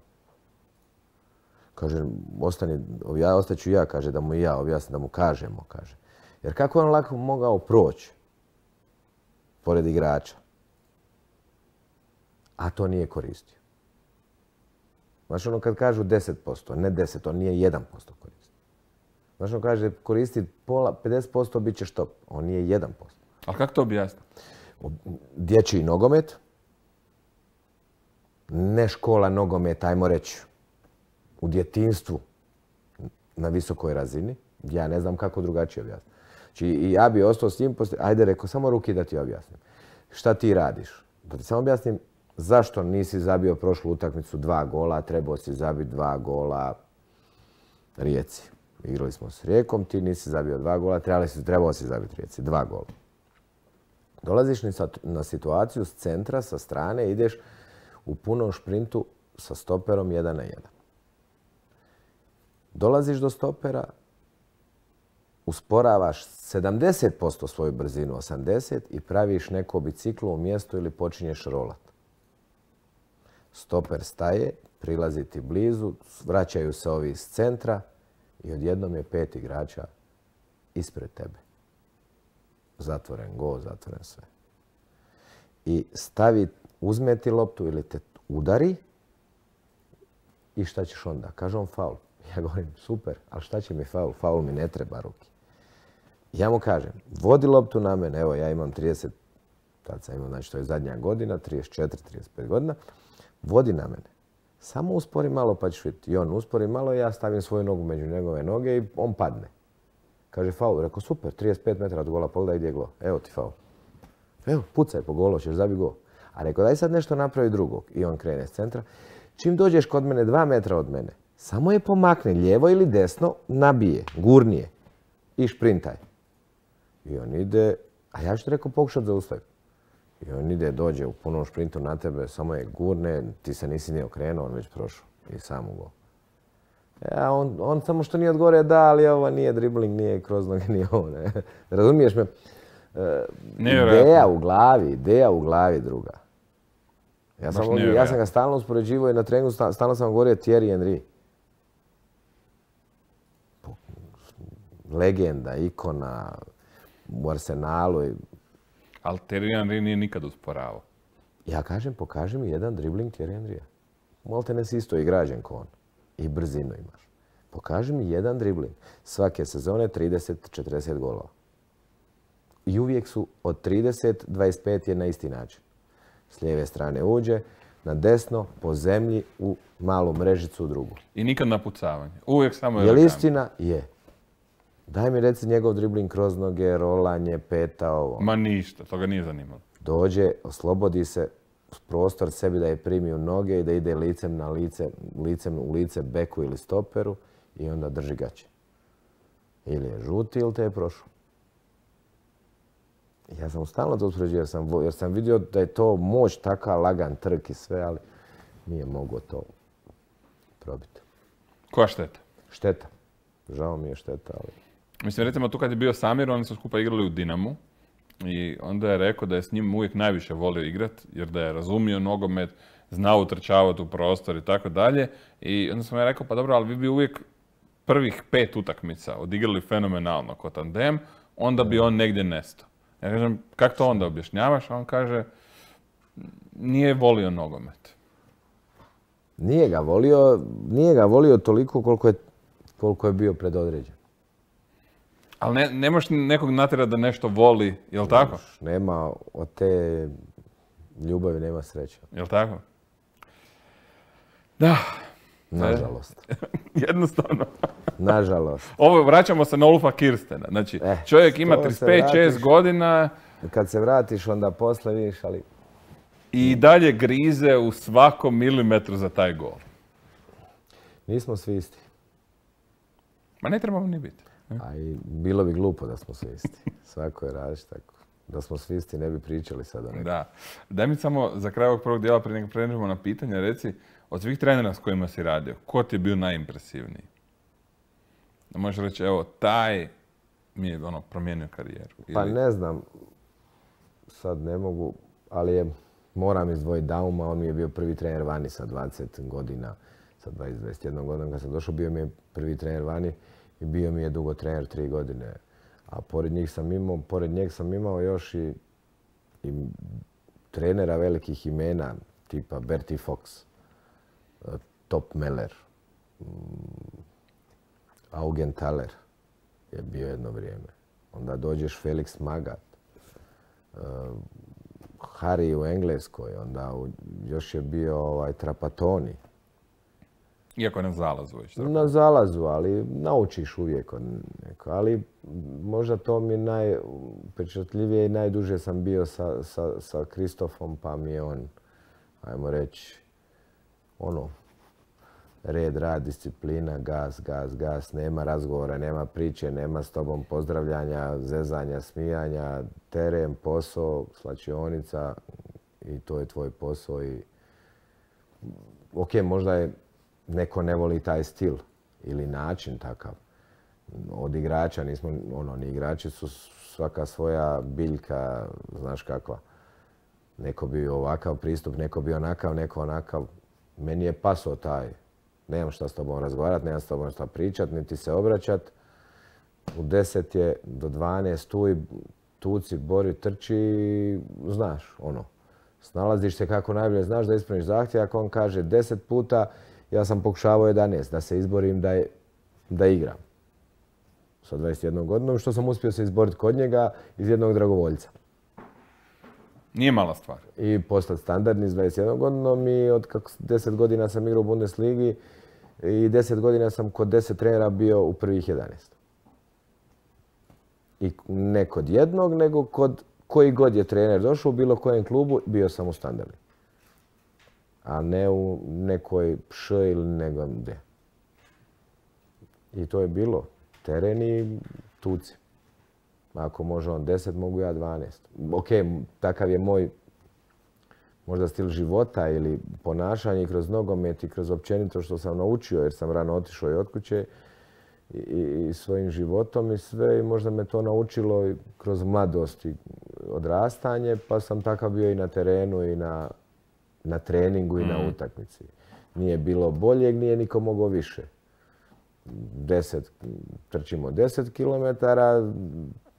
B: Kaže, ostani, ja, ostaću ja, kaže, da mu i ja objasnim, da mu kažemo, kaže. Jer kako je on lako mogao proći pored igrača? A to nije koristio. Znači ono kad kažu 10%, ne 10, on nije 1% koristio. Znaš, on kaže, koristi pola, 50% bit će što, On nije 1%.
A: A kako to objasniti?
B: Dječji nogomet, ne škola nogomet, ajmo reći, u djetinstvu na visokoj razini. Ja ne znam kako drugačije objasniti. Znači, i ja bi ostao s njim, ajde rekao, samo ruki da ti objasnim. Šta ti radiš? Da ti samo objasnim zašto nisi zabio prošlu utakmicu dva gola, trebao si zabiti dva gola Rijeci. Igrali smo s Rijekom, ti nisi zabio dva gola, trebali si, trebao si zabiti Rijeci, dva gola. Dolaziš na situaciju s centra, sa strane, ideš u punom šprintu sa stoperom 1 na 1. Dolaziš do stopera, usporavaš 70% svoju brzinu, 80% i praviš neko biciklo u mjestu ili počinješ rolat. Stoper staje, prilazi ti blizu, vraćaju se ovi iz centra, i odjednom je pet igrača ispred tebe. Zatvoren go, zatvoren sve. I stavi, uzme ti loptu ili te udari i šta ćeš onda? Kaže on faul. Ja govorim, super, ali šta će mi faul? Faul mi ne treba ruki. Ja mu kažem, vodi loptu na mene, evo ja imam 30, tad sam znači to je zadnja godina, 34-35 godina, vodi na mene. Samo uspori malo pa ćeš vidjeti. I on uspori malo ja stavim svoju nogu među njegove noge i on padne. Kaže faul, rekao super, 35 metara od gola, pogledaj gdje je gol. Evo ti faul. Evo, pucaj po golo, ćeš zabi gol. A rekao daj sad nešto napravi drugog. I on krene s centra. Čim dođeš kod mene dva metra od mene, samo je pomakne lijevo ili desno, nabije, gurnije i šprintaj. I on ide, a ja ću rekao pokušat zaustaviti. I on ide, dođe u punom šprintu na tebe, samo je gurne, ti se nisi ni okrenuo, on već prošao. I sam u gol. Ja, on, on samo što nije odgore, da, ali ovo nije dribling, nije kroz noge, nije ovo, ne. Razumiješ me? E, ideja u glavi, ideja u glavi druga. Ja sam, ja sam ga stalno uspoređivao i na treningu stalno sam govorio Thierry Henry. Legenda, ikona u Arsenalu.
A: Ali Thierry Henry nije nikad usporavao.
B: Ja kažem, pokaži mi jedan dribling Thierry Henrya. Malte ne si isto igrađen ko on. I brzinu imaš. Pokaži mi jedan dribling. Svake sezone 30-40 golova. I uvijek su od 30-25 je na isti način. S lijeve strane uđe, na desno, po zemlji, u malu mrežicu u drugu.
A: I nikad napucavanje. Uvijek samo je. Je li istina?
B: Je. Daj mi reci njegov dribling kroz noge, rolanje, peta, ovo. Ma
A: ništa, to ga nije zanimalo.
B: Dođe, oslobodi se prostor sebi da je primi u noge i da ide licem na lice, licem u lice beku ili stoperu i onda drži gaće. Ili je žuti ili te je prošao. Ja sam stalno to uspoređio jer sam, jer sam vidio da je to moć takav lagan trk i sve, ali nije mogao to
A: probiti. Koja šteta? Šteta. Žao mi je šteta, ali... Mislim, recimo tu kad je bio Samir, oni su skupa igrali u Dinamu. I onda je rekao da je s njim uvijek najviše volio igrat, jer da je razumio nogomet, znao utrčavati u prostor i tako dalje. I onda sam ja rekao, pa dobro, ali vi bi uvijek prvih pet utakmica odigrali fenomenalno kod tandem, onda bi on negdje nestao. Ja kažem, kako to onda objašnjavaš? A on kaže, nije volio nogomet.
B: Nije ga volio, nije ga volio toliko koliko je, koliko je bio predodređen.
A: Ali ne, ne možeš nekog natjerati da nešto voli, jel tako? nema, od te ljubavi nema sreće. Jel tako? Da. Nažalost. Jednostavno. Nažalost. Ovo vraćamo se na Ulfa Kirstena. Znači, eh, čovjek ima 35-6 godina. Kad se vratiš, onda posle vidiš, ali... I dalje grize u svakom milimetru za taj gol.
B: Nismo svi isti.
A: Ma ne trebamo ni biti. E? A i bilo bi glupo da smo svi isti. Svako je radiš tako. Da smo svi isti ne bi pričali sada. Da. Daj mi samo za kraj ovog prvog dijela, prije nego prenežemo na pitanje, reci od svih trenera s kojima si radio, ko ti je bio najimpresivniji? Da možeš reći, evo, taj mi je ono, promijenio karijeru. Pa ili... Pa ne znam, sad ne mogu,
B: ali je, moram izdvojiti Dauma, on mi je bio prvi trener vani sa 20 godina, sa 20-21 godinom kad sam došao, bio mi je prvi trener vani i bio mi je dugo trener tri godine. A pored, njih sam imao, pored njeg sam imao još i, i trenera velikih imena, tipa Bertie Fox, e, Top Meller, mm, Augen Thaler je bio jedno vrijeme. Onda dođeš Felix Magat, e, Harry u Engleskoj, onda još je bio ovaj, Trapatoni.
A: Iako na zalazu već.
B: Na zalazu, ali naučiš uvijek neko. Ali možda to mi je najpečatljivije i najduže sam bio sa, Kristofom, pa mi je on, ajmo reći, ono, red, rad, disciplina, gaz, gaz, gaz, nema razgovora, nema priče, nema s tobom pozdravljanja, zezanja, smijanja, teren, posao, slačionica i to je tvoj posao i ok, možda je neko ne voli taj stil ili način takav. Od igrača nismo, ono, ni igrači su svaka svoja biljka, znaš kakva. Neko bi ovakav pristup, neko bi onakav, neko onakav. Meni je pasao taj. Nemam šta s tobom razgovarati, nemam s tobom šta pričat, niti se obraćat. U deset je do tu i tuci, bori, trči, znaš, ono. Snalaziš se kako najbolje znaš da ispraviš zahtjev. Ako on kaže deset puta, ja sam pokušavao 11 da se izborim da, da igram sa 21 godinom, što sam uspio se izboriti kod njega iz jednog dragovoljca.
A: Nije mala stvar.
B: I postati standardni s 21 godinom i od kako 10 godina sam igrao u Bundesligi i 10 godina sam kod 10 trenera bio u prvih 11. I ne kod jednog, nego kod koji god je trener došao u bilo kojem klubu, bio sam u standardni a ne u nekoj pši ili nego gdje. I to je bilo. Teren i tuci. Ako može on 10, mogu ja 12. Ok, takav je moj možda stil života ili ponašanje kroz nogomet i kroz općenito što sam naučio jer sam rano otišao i od kuće i, svojim životom i sve i možda me to naučilo kroz mladost i odrastanje pa sam takav bio i na terenu i na na treningu i mm. na utakmici. Nije bilo boljeg, nije niko mogao više. 10, trčimo 10 km,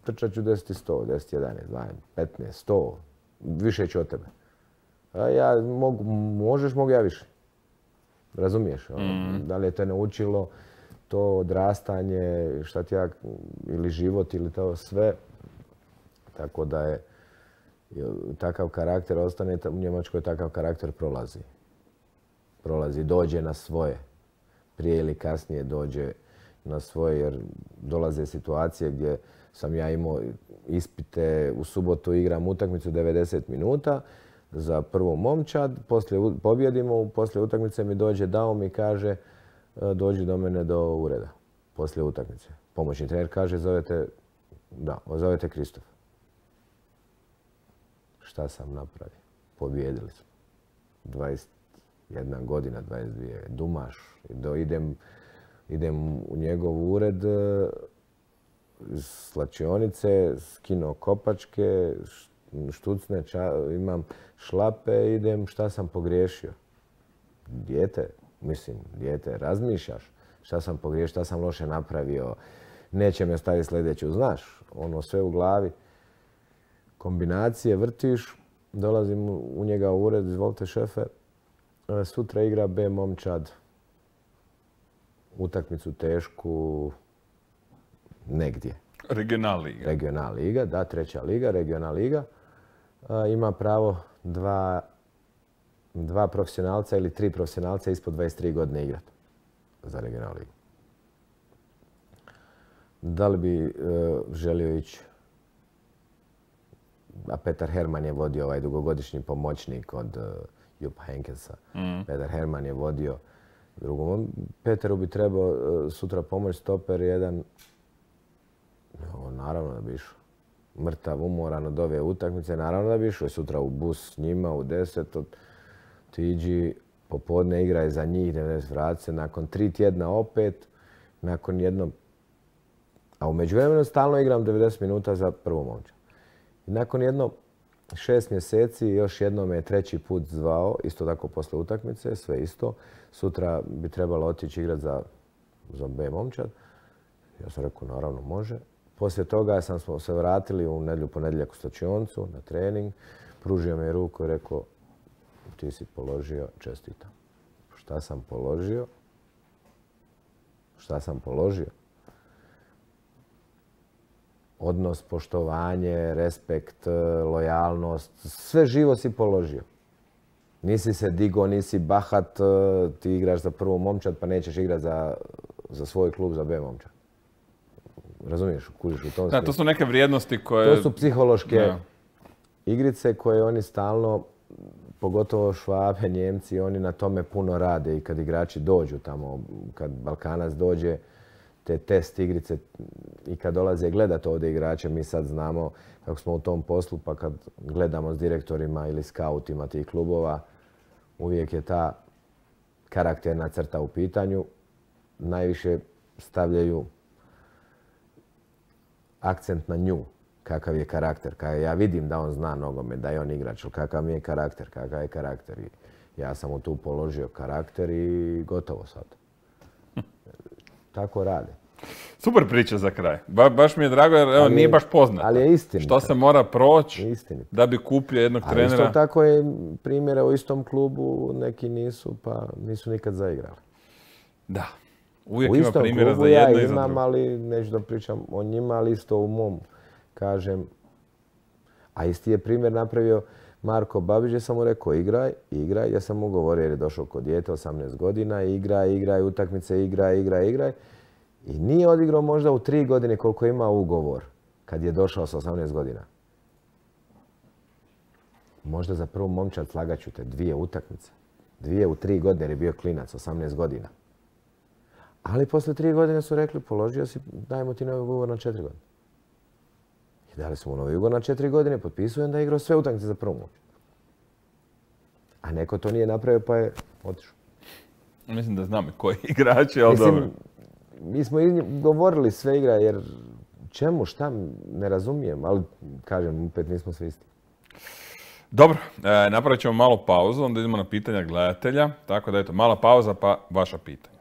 B: trčat ću 10 i 100, 10, 11, 12, 15, 100, više ću od tebe. A ja mogu, možeš, mogu ja više. Razumiješ? Ono, mm. Da li je te naučilo to odrastanje, šta ti ja, ili život, ili to sve. Tako da je takav karakter ostane, u Njemačkoj takav karakter prolazi. Prolazi, dođe na svoje. Prije ili kasnije dođe na svoje, jer dolaze situacije gdje sam ja imao ispite, u subotu igram utakmicu 90 minuta za prvu momčad, poslije pobjedimo, poslije utakmice mi dođe dao mi kaže e, dođi do mene do ureda, poslije utakmice. Pomoćni trener kaže zovete, da, zovete Kristof šta sam napravio. Pobjedili smo. 21 godina, 22. Dumaš. Do, idem, idem u njegov ured e, iz slačionice, skino kopačke, štucne, imam šlape, idem šta sam pogriješio. Dijete, mislim, dijete, razmišljaš šta sam pogriješio, šta sam loše napravio, neće me staviti sljedeću, znaš, ono sve u glavi kombinacije vrtiš, dolazim u njega u ured, izvolite šefe, e, sutra igra B momčad. Utakmicu tešku negdje.
A: Regional liga.
B: Regional liga, da, treća liga, regional liga. E, ima pravo dva, dva profesionalca ili tri profesionalca ispod 23 godine igrati za regional ligu. Da li bi e, želio ići a Petar Herman je vodio ovaj dugogodišnji pomoćnik od eh, Jupa Henkensa. Mm. Petar Herman je vodio drugom. Peteru bi trebao eh, sutra pomoć stoper jedan, naravno da bi išao. Mrtav, umoran od ove utakmice, naravno da bi išao. Sutra u bus s njima u deset, ti iđi, popodne je za njih, 90 vrat nakon tri tjedna opet, nakon jedno... A u međuvremenu stalno igram 90 minuta za prvu momčad. I nakon jedno šest mjeseci još jednom je treći put zvao, isto tako posle utakmice, sve isto. Sutra bi trebalo otići igrati za, za B momčad. Ja sam rekao, naravno, može. Poslije toga sam smo se vratili u nedlju ponedjeljak u stočioncu na trening. Pružio mi je ruku i rekao, ti si položio, čestitam. Šta sam položio? Šta sam položio? odnos, poštovanje, respekt, e, lojalnost, sve živo si položio. Nisi se digo, nisi bahat, e, ti igraš za prvu momčad pa nećeš igrati za, svoj klub za B momčad. Razumiješ, u To su neke vrijednosti koje... To su psihološke igrice koje oni stalno, pogotovo Švabe, Njemci, oni na tome puno rade i kad igrači dođu tamo, kad Balkanac dođe, te test igrice i kad dolaze gledat ovdje igrače, mi sad znamo kako smo u tom poslu, pa kad gledamo s direktorima ili scoutima tih klubova, uvijek je ta karakterna crta u pitanju. Najviše stavljaju akcent na nju, kakav je karakter. ja vidim da on zna nogome, da je on igrač, ali kakav mi je karakter, kakav je karakter. I ja sam mu tu položio karakter i gotovo sad
A: tako rade. Super priča za kraj. Ba, baš mi je drago jer evo, nije baš poznat. Ali je istinita. Što se mora proći da bi kupio jednog ali trenera. isto
B: tako je primjere u istom klubu, neki nisu pa nisu nikad zaigrali.
A: Da. Uvijek u ima primjera za jedno ja i za
B: ali neću da pričam o njima, ali isto u mom kažem. A isti je primjer napravio Marko Babić, je samo rekao igraj, igraj. Ja sam mu govorio jer je došao kod dijete 18 godina, igraj, igraj, utakmice, igraj, igraj, igraj. I nije odigrao možda u tri godine koliko ima ugovor kad je došao sa 18 godina. Možda za prvu momčad slagaću te dvije utakmice. Dvije u tri godine jer je bio klinac, 18 godina. Ali posle tri godine su rekli, položio si, dajmo ti novi ugovor na četiri godine dali smo u Novi Jugo na četiri godine, potpisujem da je igrao sve utakmice za prvu. A neko to nije napravio pa je otišao.
A: Mislim da znam koji igrač je, ali Mislim,
B: Mi smo govorili sve igra jer čemu, šta, ne razumijem, ali kažem, opet nismo svi isti.
A: Dobro, e, napravit ćemo malo pauzu, onda idemo na pitanja gledatelja, tako da eto, mala pauza pa vaša pitanja.